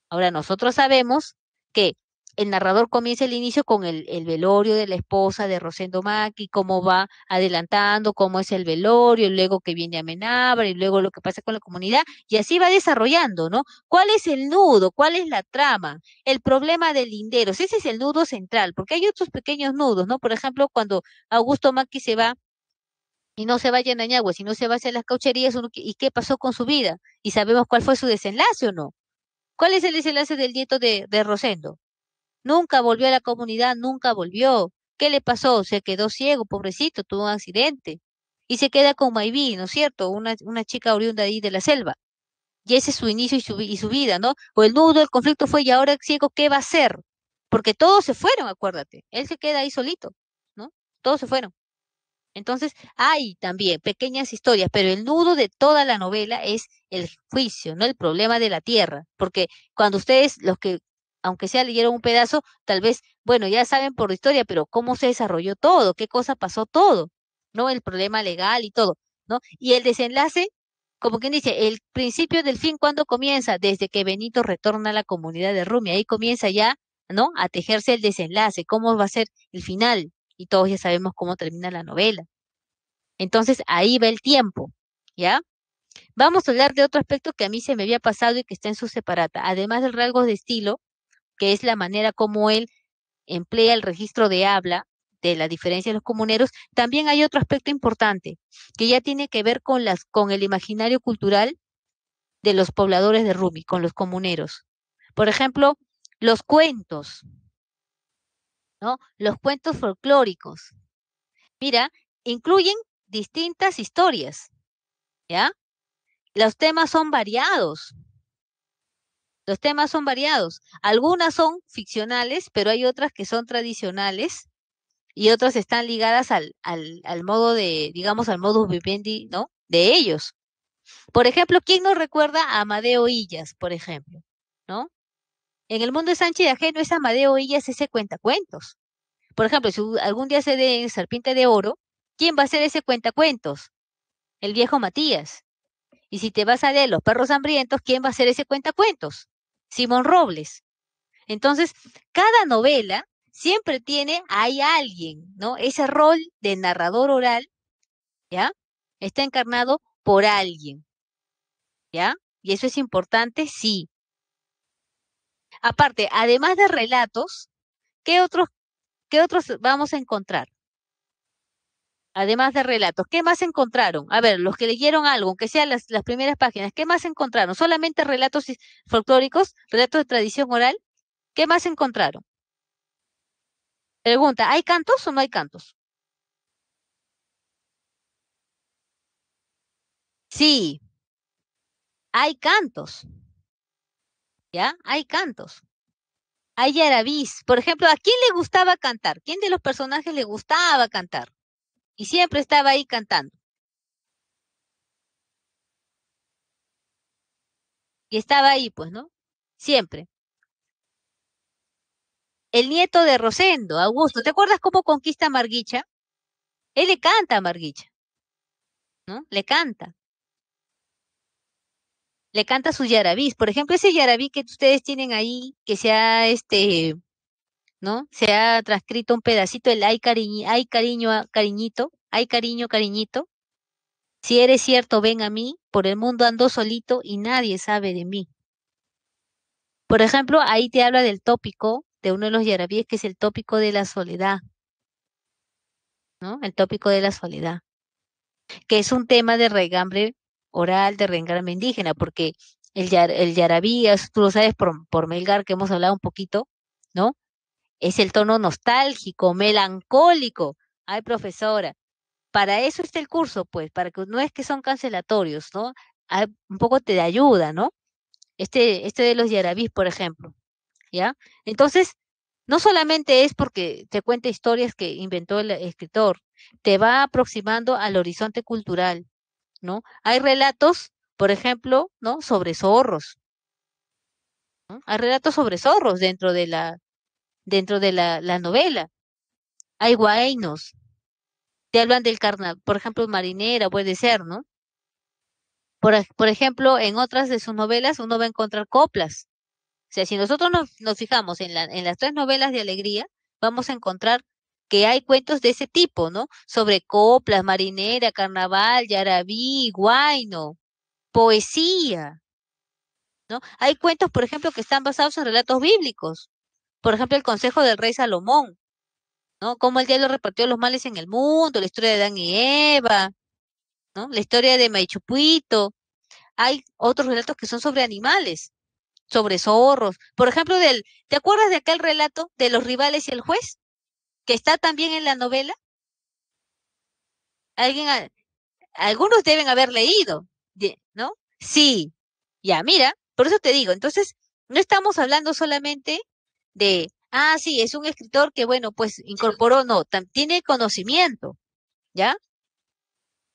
Ahora, nosotros sabemos que el narrador comienza el inicio con el, velorio de la esposa de Rosendo Macchi, cómo va adelantando, cómo es el velorio, luego que viene Amenábar y luego lo que pasa con la comunidad, y así va desarrollando, ¿no? ¿Cuál es el nudo? ¿Cuál es la trama? El problema de linderos, ese es el nudo central, porque hay otros pequeños nudos, ¿no? Por ejemplo, cuando Augusto Macchi se va y no se va a Nañagua, si no se va hacia las caucherías, ¿y qué pasó con su vida? Y sabemos cuál fue su desenlace o no. ¿Cuál es el desenlace del nieto de Rosendo? Nunca volvió a la comunidad, nunca volvió. ¿Qué le pasó? Se quedó ciego, pobrecito, tuvo un accidente. Y se queda con Maybi, ¿no es cierto? Una, una chica oriunda ahí de la selva. Y ese es su inicio y su, y su vida, ¿no? O el nudo del conflicto fue, ¿y ahora ciego qué va a hacer? Porque todos se fueron, acuérdate. Él se queda ahí solito, ¿no? Todos se fueron. Entonces, hay también pequeñas historias, pero el nudo de toda la novela es el juicio, ¿no? El problema de la tierra. Porque cuando ustedes, los que aunque sea leyeron un pedazo, tal vez, bueno, ya saben por la historia, pero cómo se desarrolló todo, qué cosa pasó todo, ¿no? El problema legal y todo, ¿no? Y el desenlace, como quien dice, el principio del fin, ¿cuándo comienza? Desde que Benito retorna a la comunidad de Rumi, ahí comienza ya, ¿no? A tejerse el desenlace, cómo va a ser el final, y todos ya sabemos cómo termina la novela. Entonces, ahí va el tiempo, ¿ya? Vamos a hablar de otro aspecto que a mí se me había pasado y que está en su separata. Además del rasgo de estilo, que es la manera como él emplea el registro de habla de la diferencia de los comuneros, también hay otro aspecto importante que ya tiene que ver con, las, con el imaginario cultural de los pobladores de Rumi, con los comuneros. Por ejemplo, los cuentos, ¿no? Los cuentos folclóricos. Mira, incluyen distintas historias, ¿ya? Los temas son variados, los temas son variados. Algunas son ficcionales, pero hay otras que son tradicionales y otras están ligadas al, modo de, digamos, al modus vivendi, ¿no? De ellos. Por ejemplo, ¿quién nos recuerda a Amadeo Illas, por ejemplo? ¿No? En el mundo de Sánchez de Ajeno es Amadeo Illas ese cuentacuentos. Por ejemplo, si algún día se den Serpiente de Oro, ¿quién va a ser ese cuentacuentos? El viejo Matías. Y si te vas a leer Los Perros Hambrientos, ¿quién va a ser ese cuentacuentos? Simón Robles. Entonces, cada novela siempre tiene, hay alguien, ¿no? Ese rol de narrador oral, ¿ya? Está encarnado por alguien, ¿ya? Y eso es importante, sí. Aparte, además de relatos, ¿qué otros, qué otros vamos a encontrar? Además de relatos, ¿qué más encontraron? A ver, los que leyeron algo, aunque sean las, primeras páginas, ¿qué más encontraron? ¿Solamente relatos folclóricos, relatos de tradición oral? ¿Qué más encontraron? Pregunta, ¿hay cantos o no hay cantos? Sí, hay cantos. ¿Ya? Hay cantos. Hay yarabís. Por ejemplo, ¿a quién le gustaba cantar? ¿Quién de los personajes le gustaba cantar? Y siempre estaba ahí cantando. Y estaba ahí, pues, ¿no? Siempre. El nieto de Rosendo, Augusto, ¿te acuerdas cómo conquista a Marguicha? Él le canta a Marguicha, ¿no? Le canta. Le canta su yarabí. Por ejemplo, ese yarabí que ustedes tienen ahí, que sea este, ¿no? Se ha transcrito un pedacito el hay ay cariño, ah, cariñito, hay cariño, cariñito. Si eres cierto, ven a mí, por el mundo ando solito y nadie sabe de mí. Por ejemplo, ahí te habla del tópico de uno de los yarabíes, que es el tópico de la soledad, ¿no? El tópico de la soledad, que es un tema de regambre oral, de regambre indígena, porque el, el yarabí, tú lo sabes por, por Melgar, que hemos hablado un poquito, ¿no? Es el tono nostálgico, melancólico. Ay, profesora, para eso está el curso, pues, para que no es que son cancelatorios, ¿no? un poco te ayuda, ¿no? Este, este de los yarabís, por ejemplo, ¿ya? Entonces, no solamente es porque te cuenta historias que inventó el escritor, te va aproximando al horizonte cultural, ¿no? Hay relatos, por ejemplo, ¿no? Sobre zorros. Hay relatos sobre zorros dentro de la, dentro de la, novela. Hay guainos. Te hablan del carnaval, por ejemplo, marinera, puede ser, ¿no? Por, ejemplo, en otras de sus novelas uno va a encontrar coplas. O sea, si nosotros nos, fijamos en, la, en las tres novelas de alegría, vamos a encontrar que hay cuentos de ese tipo, ¿no? Sobre coplas, marinera, carnaval, yarabí, guaino, poesía, ¿no? Hay cuentos, por ejemplo, que están basados en relatos bíblicos por ejemplo, el consejo del rey Salomón, ¿no? Cómo el diablo repartió los males en el mundo, la historia de Dan y Eva, ¿no? La historia de Maichupuito. Hay otros relatos que son sobre animales, sobre zorros. Por ejemplo, del, ¿te acuerdas de aquel relato de los rivales y el juez? Que está también en la novela. Alguien, ah, algunos deben haber leído, ¿no? Sí, ya, mira, por eso te digo, entonces, no estamos hablando solamente de, ah, sí, es un escritor que, bueno, pues incorporó, no, tiene conocimiento, ¿ya?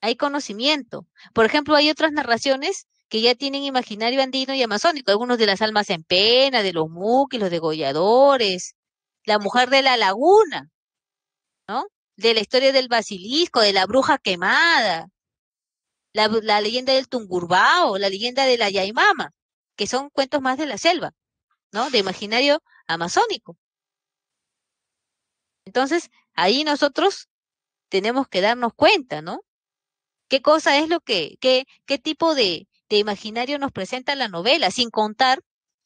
Hay conocimiento. Por ejemplo, hay otras narraciones que ya tienen imaginario andino y amazónico, algunos de las almas en pena, de los muquis, los degolladores, la mujer de la laguna, ¿no? De la historia del basilisco, de la bruja quemada, la, la leyenda del Tungurbao, la leyenda de la Yaimama, que son cuentos más de la selva, ¿no? De imaginario amazónico. Entonces, ahí nosotros tenemos que darnos cuenta, ¿no? ¿Qué cosa es lo que, qué, qué tipo de, de imaginario nos presenta la novela, sin contar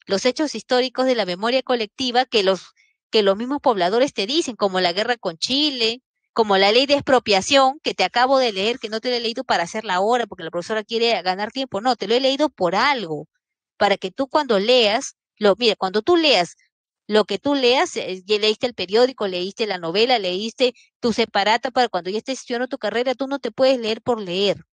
los hechos históricos de la memoria colectiva que los, que los mismos pobladores te dicen, como la guerra con Chile, como la ley de expropiación que te acabo de leer, que no te lo he leído para hacerla ahora, porque la profesora quiere ganar tiempo, no, te lo he leído por algo, para que tú cuando leas, lo, mira, cuando tú leas lo que tú leas, eh, leíste el periódico, leíste la novela, leíste tu separata para cuando ya estés estudiando tu carrera, tú no te puedes leer por leer.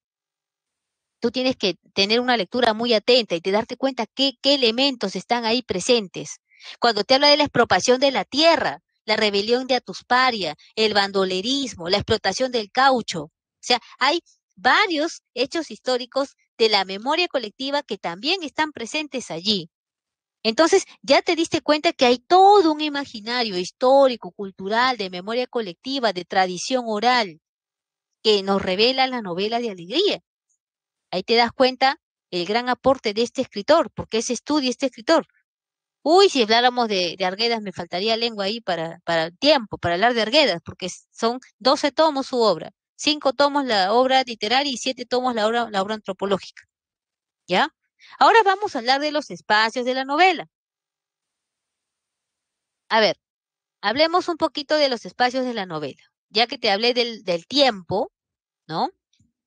Tú tienes que tener una lectura muy atenta y te darte cuenta qué, qué elementos están ahí presentes. Cuando te habla de la expropiación de la tierra, la rebelión de Atusparia, el bandolerismo, la explotación del caucho. O sea, hay varios hechos históricos de la memoria colectiva que también están presentes allí. Entonces, ya te diste cuenta que hay todo un imaginario histórico, cultural, de memoria colectiva, de tradición oral, que nos revela la novela de alegría. Ahí te das cuenta el gran aporte de este escritor, porque ese estudia este escritor. Uy, si habláramos de, Arguedas, me faltaría lengua ahí para, para tiempo, para hablar de Arguedas, porque son 12 tomos su obra, 5 tomos la obra literaria y 7 tomos la obra, la obra antropológica. ¿Ya? Ahora vamos a hablar de los espacios de la novela. A ver, hablemos un poquito de los espacios de la novela. Ya que te hablé del, del tiempo, ¿no?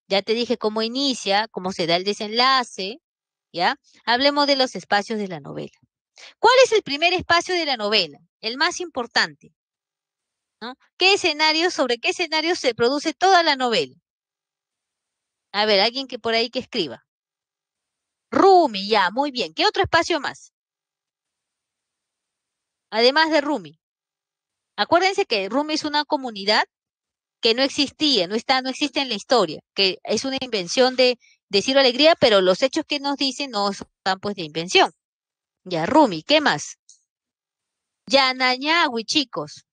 Ya te dije cómo inicia, cómo se da el desenlace, ¿ya? Hablemos de los espacios de la novela. ¿Cuál es el primer espacio de la novela? El más importante. ¿no? ¿Qué escenario, sobre qué escenario se produce toda la novela? A ver, alguien que por ahí que escriba. Rumi, ya, muy bien. ¿Qué otro espacio más? Además de Rumi. Acuérdense que Rumi es una comunidad que no existía, no está, no existe en la historia, que es una invención de, decir Alegría, pero los hechos que nos dicen no son campos de invención. Ya, Rumi, ¿qué más? nañagui, chicos.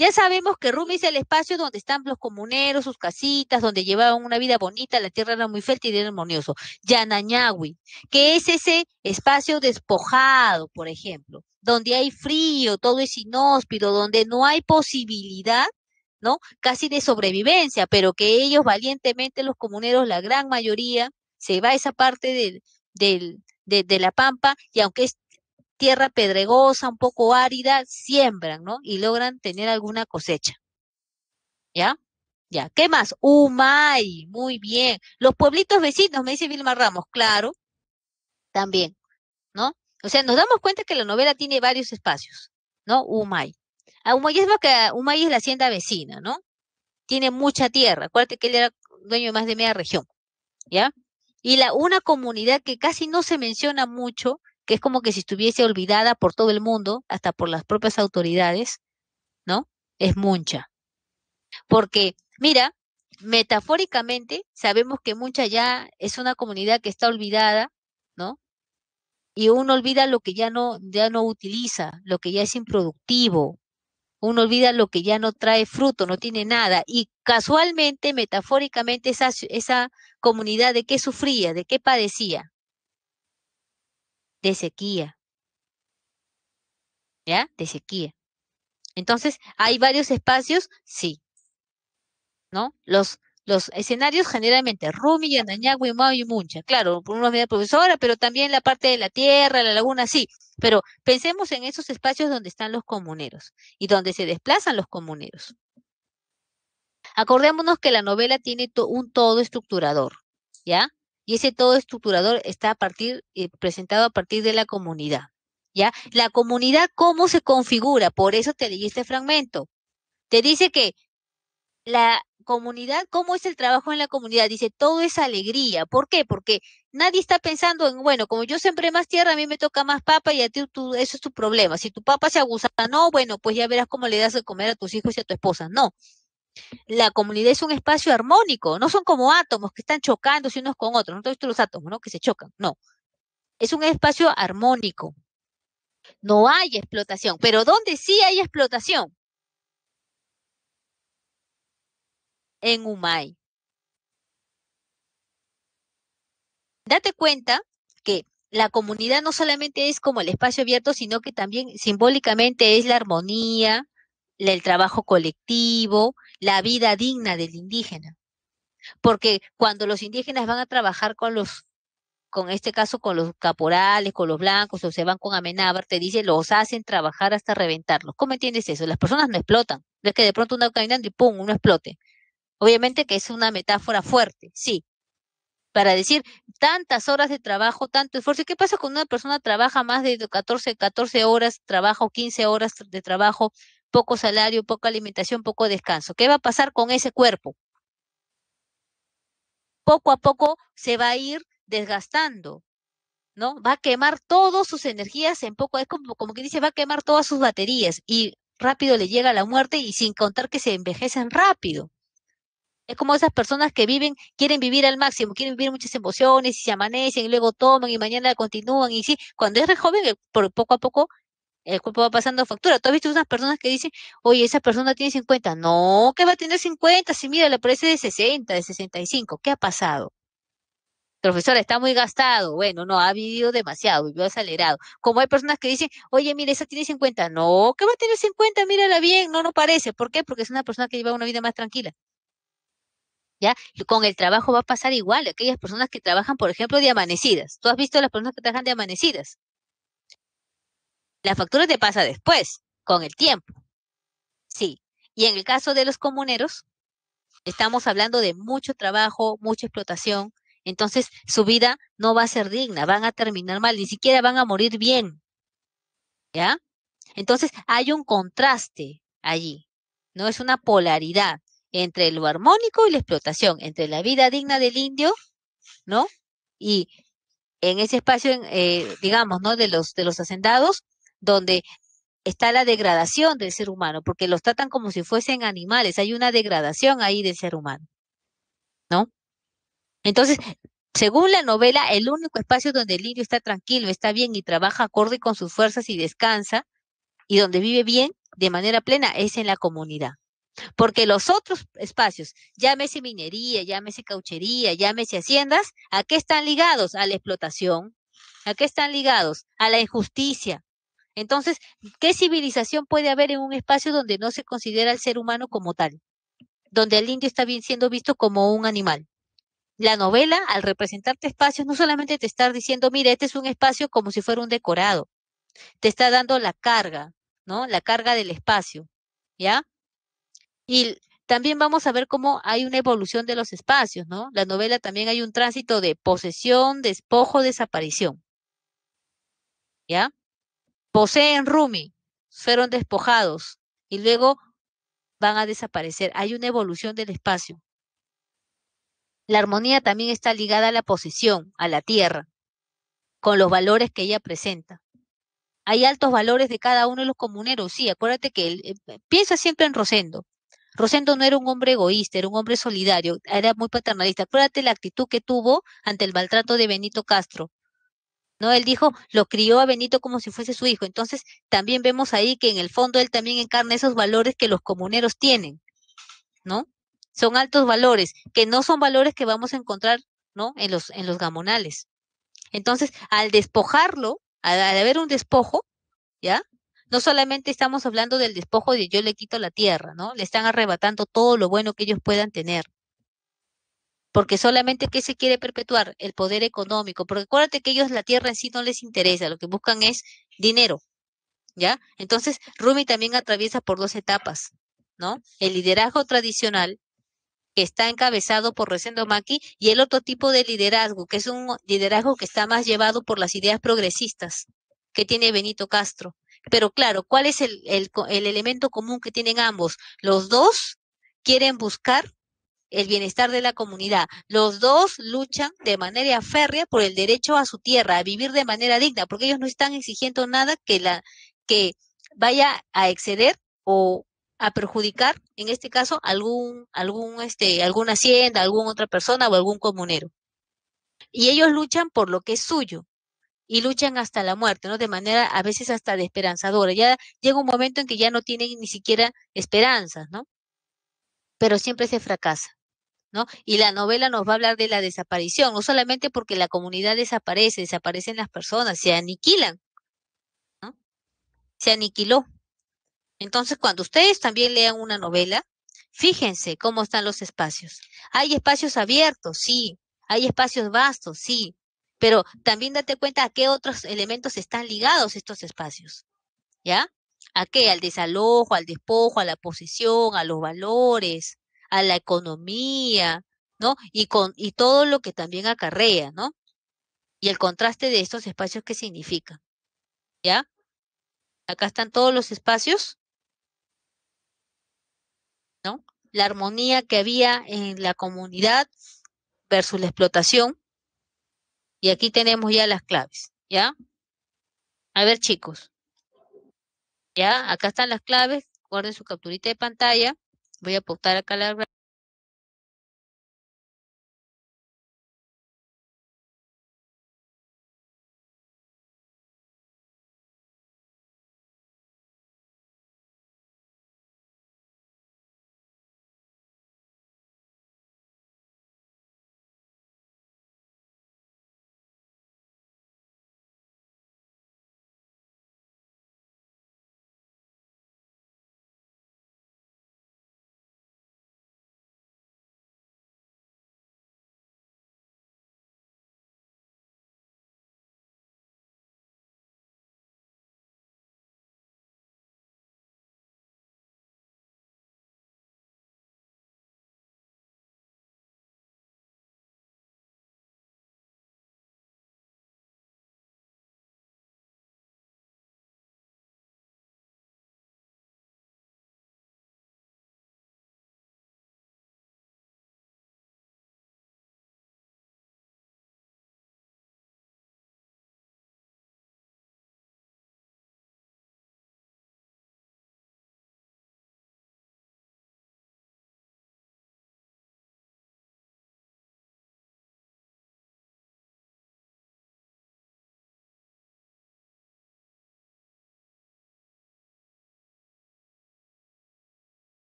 Ya sabemos que Rumi es el espacio donde están los comuneros, sus casitas, donde llevaban una vida bonita, la tierra era muy fértil y era armonioso. Yanañahui, que es ese espacio despojado, por ejemplo, donde hay frío, todo es inhóspito, donde no hay posibilidad ¿no? Casi de sobrevivencia, pero que ellos valientemente, los comuneros, la gran mayoría, se va a esa parte de, de, la pampa y aunque es tierra pedregosa, un poco árida, siembran, ¿no? Y logran tener alguna cosecha. ¿Ya? Ya, ¿qué más? Humay, muy bien. Los pueblitos vecinos, me dice Vilma Ramos, claro, también, ¿no? O sea, nos damos cuenta que la novela tiene varios espacios, ¿no? Humay. A ah, Humay es, que, Humay es la hacienda vecina, ¿no? Tiene mucha tierra, acuérdate que él era dueño de más de media región, ¿ya? Y la, una comunidad que casi no se menciona mucho que es como que si estuviese olvidada por todo el mundo, hasta por las propias autoridades, ¿no? Es Mucha, Porque, mira, metafóricamente sabemos que Mucha ya es una comunidad que está olvidada, ¿no? Y uno olvida lo que ya no, ya no utiliza, lo que ya es improductivo, uno olvida lo que ya no trae fruto, no tiene nada. Y casualmente, metafóricamente, esa, esa comunidad de qué sufría, de qué padecía, de sequía. ¿Ya? De sequía. Entonces, ¿hay varios espacios? Sí. ¿No? Los, los escenarios generalmente, Rumi, y mao y Muncha. Claro, por una media profesora, pero también la parte de la tierra, la laguna, sí. Pero pensemos en esos espacios donde están los comuneros y donde se desplazan los comuneros. Acordémonos que la novela tiene un todo estructurador, ¿ya? Y ese todo estructurador está a partir, eh, presentado a partir de la comunidad. ¿Ya? La comunidad, ¿cómo se configura? Por eso te leí este fragmento. Te dice que la comunidad, ¿cómo es el trabajo en la comunidad? Dice, todo es alegría. ¿Por qué? Porque nadie está pensando en, bueno, como yo siempre más tierra, a mí me toca más papa y a ti tú, eso es tu problema. Si tu papa se agusa, no, bueno, pues ya verás cómo le das de comer a tus hijos y a tu esposa. No, la comunidad es un espacio armónico, no son como átomos que están chocándose unos con otros, no todos los átomos, ¿no? Que se chocan, no. Es un espacio armónico. No hay explotación, pero ¿dónde sí hay explotación? En Humay. Date cuenta que la comunidad no solamente es como el espacio abierto, sino que también simbólicamente es la armonía, el trabajo colectivo, la vida digna del indígena. Porque cuando los indígenas van a trabajar con los, con este caso, con los caporales, con los blancos, o se van con Amenábar, te dice, los hacen trabajar hasta reventarlos. ¿Cómo entiendes eso? Las personas no explotan. No es que de pronto uno caminando y pum, uno explote. Obviamente que es una metáfora fuerte, sí. Para decir tantas horas de trabajo, tanto esfuerzo. ¿Qué pasa cuando una persona trabaja más de 14, 14 horas, trabajo, 15 horas de trabajo? poco salario, poca alimentación, poco descanso. ¿Qué va a pasar con ese cuerpo? Poco a poco se va a ir desgastando, ¿no? Va a quemar todas sus energías en poco, es como, como que dice, va a quemar todas sus baterías y rápido le llega la muerte y sin contar que se envejecen rápido. Es como esas personas que viven, quieren vivir al máximo, quieren vivir muchas emociones y se amanecen y luego toman y mañana continúan y sí, cuando es re joven, eh, poco a poco el cuerpo va pasando factura. Tú has visto unas personas que dicen, oye, esa persona tiene 50. No, ¿qué va a tener 50? Si mira, le parece de 60, de 65. ¿Qué ha pasado? Profesora, está muy gastado. Bueno, no, ha vivido demasiado, vivió acelerado. Como hay personas que dicen, oye, mira, esa tiene 50. No, ¿qué va a tener 50? Mírala bien, no, no parece. ¿Por qué? Porque es una persona que lleva una vida más tranquila. ¿ya? Y con el trabajo va a pasar igual. Aquellas personas que trabajan, por ejemplo, de amanecidas. ¿Tú has visto las personas que trabajan de amanecidas? La factura te pasa después, con el tiempo. Sí. Y en el caso de los comuneros, estamos hablando de mucho trabajo, mucha explotación. Entonces, su vida no va a ser digna, van a terminar mal, ni siquiera van a morir bien. ¿Ya? Entonces, hay un contraste allí, ¿no? Es una polaridad entre lo armónico y la explotación, entre la vida digna del indio, ¿no? Y en ese espacio, eh, digamos, ¿no? De los, de los hacendados, donde está la degradación del ser humano, porque los tratan como si fuesen animales, hay una degradación ahí del ser humano, ¿no? Entonces, según la novela, el único espacio donde el indio está tranquilo, está bien y trabaja acorde con sus fuerzas y descansa, y donde vive bien de manera plena, es en la comunidad. Porque los otros espacios, llámese minería, llámese cauchería, llámese haciendas, ¿a qué están ligados? A la explotación, ¿a qué están ligados? A la injusticia, entonces, ¿qué civilización puede haber en un espacio donde no se considera al ser humano como tal? Donde el indio está bien siendo visto como un animal. La novela, al representarte espacios, no solamente te está diciendo, mire, este es un espacio como si fuera un decorado. Te está dando la carga, ¿no? La carga del espacio, ¿ya? Y también vamos a ver cómo hay una evolución de los espacios, ¿no? La novela también hay un tránsito de posesión, despojo, desaparición. ¿Ya? poseen Rumi, fueron despojados y luego van a desaparecer. Hay una evolución del espacio. La armonía también está ligada a la posición, a la tierra, con los valores que ella presenta. Hay altos valores de cada uno de los comuneros, sí, acuérdate que él, eh, eh, piensa siempre en Rosendo. Rosendo no era un hombre egoísta, era un hombre solidario, era muy paternalista. Acuérdate la actitud que tuvo ante el maltrato de Benito Castro. ¿no? Él dijo, lo crió a Benito como si fuese su hijo. Entonces, también vemos ahí que en el fondo él también encarna esos valores que los comuneros tienen, ¿no? Son altos valores, que no son valores que vamos a encontrar, ¿no? En los, en los gamonales. Entonces, al despojarlo, al, haber un despojo, ¿ya? No solamente estamos hablando del despojo de yo le quito la tierra, ¿no? Le están arrebatando todo lo bueno que ellos puedan tener porque solamente que se quiere perpetuar el poder económico, porque acuérdate que ellos la tierra en sí no les interesa, lo que buscan es dinero, ¿ya? Entonces, Rumi también atraviesa por dos etapas, ¿no? El liderazgo tradicional, que está encabezado por Rosendo Maki, y el otro tipo de liderazgo, que es un liderazgo que está más llevado por las ideas progresistas que tiene Benito Castro. Pero claro, ¿cuál es el, el, el elemento común que tienen ambos? Los dos quieren buscar el bienestar de la comunidad. Los dos luchan de manera férrea por el derecho a su tierra, a vivir de manera digna, porque ellos no están exigiendo nada que la que vaya a exceder o a perjudicar, en este caso, algún, algún, este, alguna hacienda, alguna otra persona o algún comunero. Y ellos luchan por lo que es suyo y luchan hasta la muerte, ¿no? De manera a veces hasta desesperanzadora. Ya llega un momento en que ya no tienen ni siquiera esperanzas, ¿no? Pero siempre se fracasa. Y la novela nos va a hablar de la desaparición, no solamente porque la comunidad desaparece, desaparecen las personas, se aniquilan, Se aniquiló. Entonces, cuando ustedes también lean una novela, fíjense cómo están los espacios. Hay espacios abiertos, sí, hay espacios vastos, sí, pero también date cuenta a qué otros elementos están ligados estos espacios, ¿ya? ¿A qué? Al desalojo, al despojo, a la posesión, a los valores, a la economía, ¿no? Y, con, y todo lo que también acarrea, ¿no? Y el contraste de estos espacios que significa. ¿Ya? Acá están todos los espacios, ¿no? La armonía que había en la comunidad versus la explotación. Y aquí tenemos ya las claves, ¿ya? A ver, chicos. ¿Ya? Acá están las claves. Guarden su capturita de pantalla voy a apuntar acá la